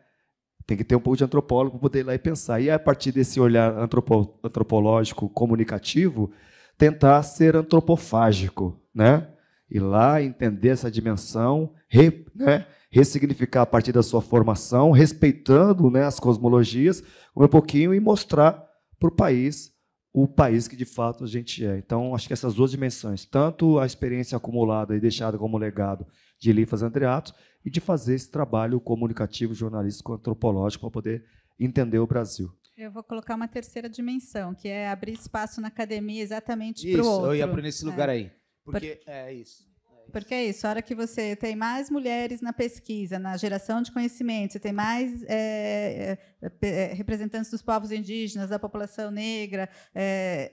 Speaker 4: Tem que ter um pouco de antropólogo para poder ir lá e pensar. E é a partir desse olhar antropo, antropológico, comunicativo, tentar ser antropofágico, né? Ir lá entender essa dimensão re, né, ressignificar a partir da sua formação, respeitando né, as cosmologias, um pouquinho e mostrar para o país o país que de fato a gente é. Então, acho que essas duas dimensões, tanto a experiência acumulada e deixada como legado de Elifas Andreato, e de fazer esse trabalho comunicativo, jornalístico, antropológico para poder entender o Brasil.
Speaker 3: Eu vou colocar uma terceira dimensão, que é abrir espaço na academia exatamente para o outro. Isso, eu ia para nesse é. lugar é. aí.
Speaker 2: Porque, porque é isso.
Speaker 3: Porque é isso, a hora que você tem mais mulheres na pesquisa, na geração de conhecimento, você tem mais é, é, representantes dos povos indígenas, da população negra, é,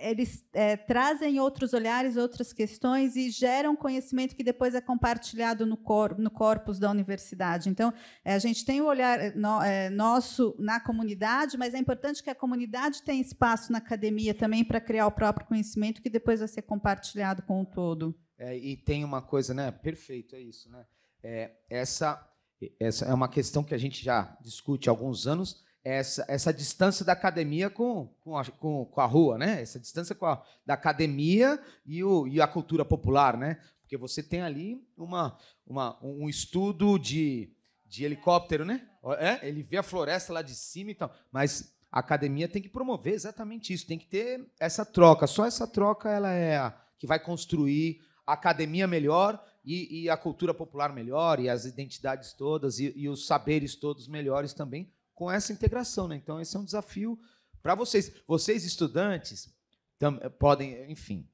Speaker 3: eles é, trazem outros olhares, outras questões e geram conhecimento que depois é compartilhado no, cor, no corpus da universidade. Então, é, a gente tem o olhar no, é, nosso na comunidade, mas é importante que a comunidade tenha espaço na academia também para criar o próprio conhecimento que depois vai ser compartilhado com o todo.
Speaker 2: É, e tem uma coisa, né? Perfeito, é isso, né? É, essa, essa é uma questão que a gente já discute há alguns anos, é essa, essa distância da academia com, com, a, com, com a rua, né? Essa distância com a, da academia e, o, e a cultura popular, né? Porque você tem ali uma, uma, um estudo de, de helicóptero, né? É, ele vê a floresta lá de cima e tal, mas a academia tem que promover exatamente isso, tem que ter essa troca. Só essa troca ela é a que vai construir a academia melhor e, e a cultura popular melhor, e as identidades todas, e, e, os saberes todos melhores também, com essa integração. Né? Então, esse é um desafio para vocês. Vocês, estudantes, tam, podem, enfim,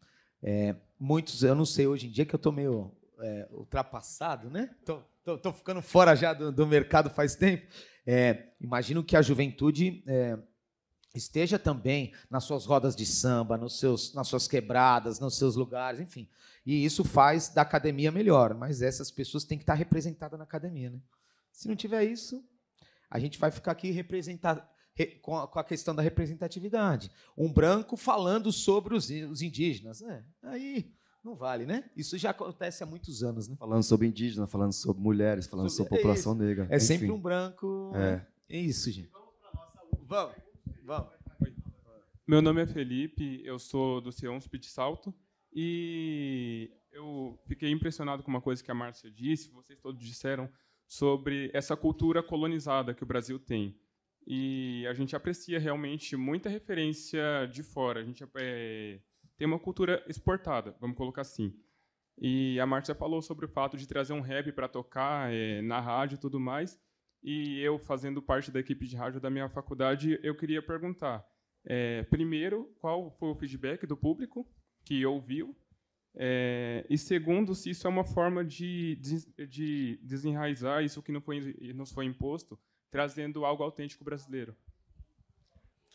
Speaker 2: é, muitos, eu não sei hoje em dia que eu estou meio é, ultrapassado, né? Tô, tô, tô, ficando fora já do, do mercado faz tempo. É, imagino que a juventude é, esteja também nas suas rodas de samba, nos seus, nas suas quebradas, nos seus lugares, enfim. E isso faz da academia melhor, mas essas pessoas têm que estar representadas na academia. Né? Se não tiver isso, a gente vai ficar aqui representar, com, a, questão da representatividade. Um branco falando sobre os, indígenas. Né? Aí não vale, né? Isso já acontece há muitos anos. Né?
Speaker 4: Falando sobre indígena, falando sobre mulheres, falando sobre, sobre é população é negra. É Enfim. sempre um branco. É. é isso, gente. Vamos para
Speaker 1: nossa última Vamos. Vamos. Oi. Meu nome é Felipe, eu sou do C11 Speed Salto e eu fiquei impressionado com uma coisa que a Márcia disse, vocês todos disseram sobre essa cultura colonizada que o Brasil tem. E a gente aprecia realmente muita referência de fora. A gente é, tem uma cultura exportada, vamos colocar assim. E a Márcia falou sobre o fato de trazer um rap para tocar é, na rádio e tudo mais e eu fazendo parte da equipe de rádio da minha faculdade, eu queria perguntar, é, primeiro, qual foi o feedback do público que ouviu, é, e segundo, se isso é uma forma de, de, desenraizar isso que não foi, nos foi imposto, trazendo algo autêntico brasileiro.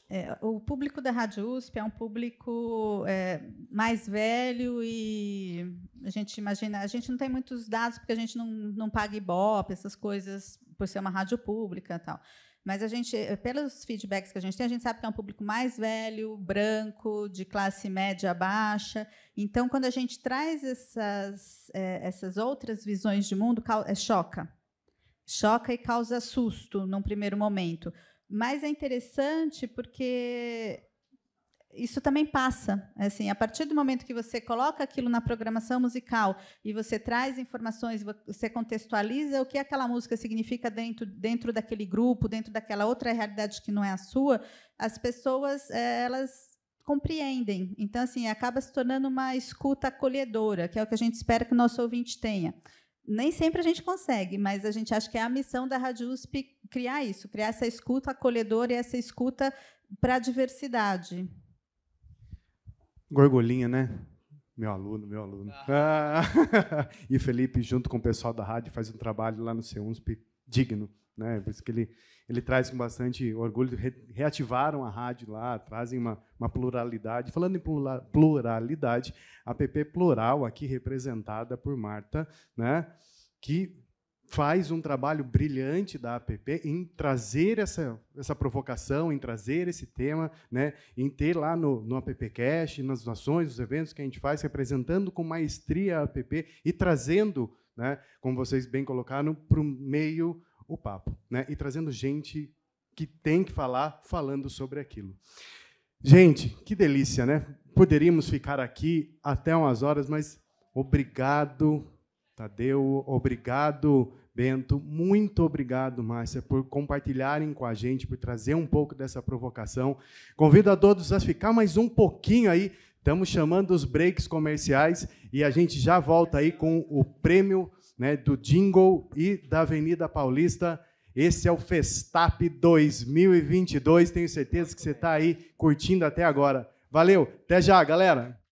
Speaker 3: É, o público da Rádio USP é um público é, mais velho e a gente imagina, a gente não tem muitos dados porque a gente não, não paga Ibope, essas coisas por ser uma rádio pública e tal. Mas a gente, eh, pelos feedbacks que a gente tem, a gente sabe que é um público mais velho, branco, de classe média baixa. Então, quando a gente traz essas, é, essas outras visões de mundo, eh, choca. Choca e causa susto num primeiro momento. Mas é interessante porque isso também passa. É assim, a partir do momento que você coloca aquilo na programação musical e você traz informações, você contextualiza o que aquela música significa dentro, dentro daquele grupo, dentro daquela outra realidade que não é a sua, as pessoas é, elas compreendem. Então, assim, acaba se tornando uma escuta acolhedora, que é o que a gente espera que o nosso ouvinte tenha. Nem sempre a gente consegue, mas a gente acha que é a missão da Rádio USP criar isso, criar essa escuta acolhedora e essa escuta para a diversidade.
Speaker 1: Gorgolinha, né? Meu aluno, meu aluno. Ah. Ah. <laughs> e Felipe, junto com o pessoal da rádio, faz um trabalho lá no CEUNSP digno. Né? Por isso que ele, ele traz com bastante orgulho. Re, reativaram a rádio lá, trazem uma, uma pluralidade. Falando em plura, pluralidade, a PP Plural, aqui representada por Marta, né? que faz um trabalho brilhante da APP em trazer essa, essa provocação, em trazer esse tema, né, em ter lá no, no AppCast, nas nações, nos eventos que a gente faz, representando com maestria a APP e trazendo, né, como vocês bem colocaram, para o meio o papo, né, e trazendo gente que tem que falar falando sobre aquilo. Gente, que delícia, né? Poderíamos ficar aqui até umas horas, mas obrigado Tadeu, obrigado, Bento, muito obrigado, Márcia, por compartilharem com a gente, por trazer um pouco dessa provocação. Convido a todos a ficar mais um pouquinho aí, estamos chamando os breaks comerciais e a gente já volta aí com o prêmio né, do Jingle e da Avenida Paulista. Esse é o Festap 2022, tenho certeza que você está aí curtindo até agora. Valeu, até já, galera!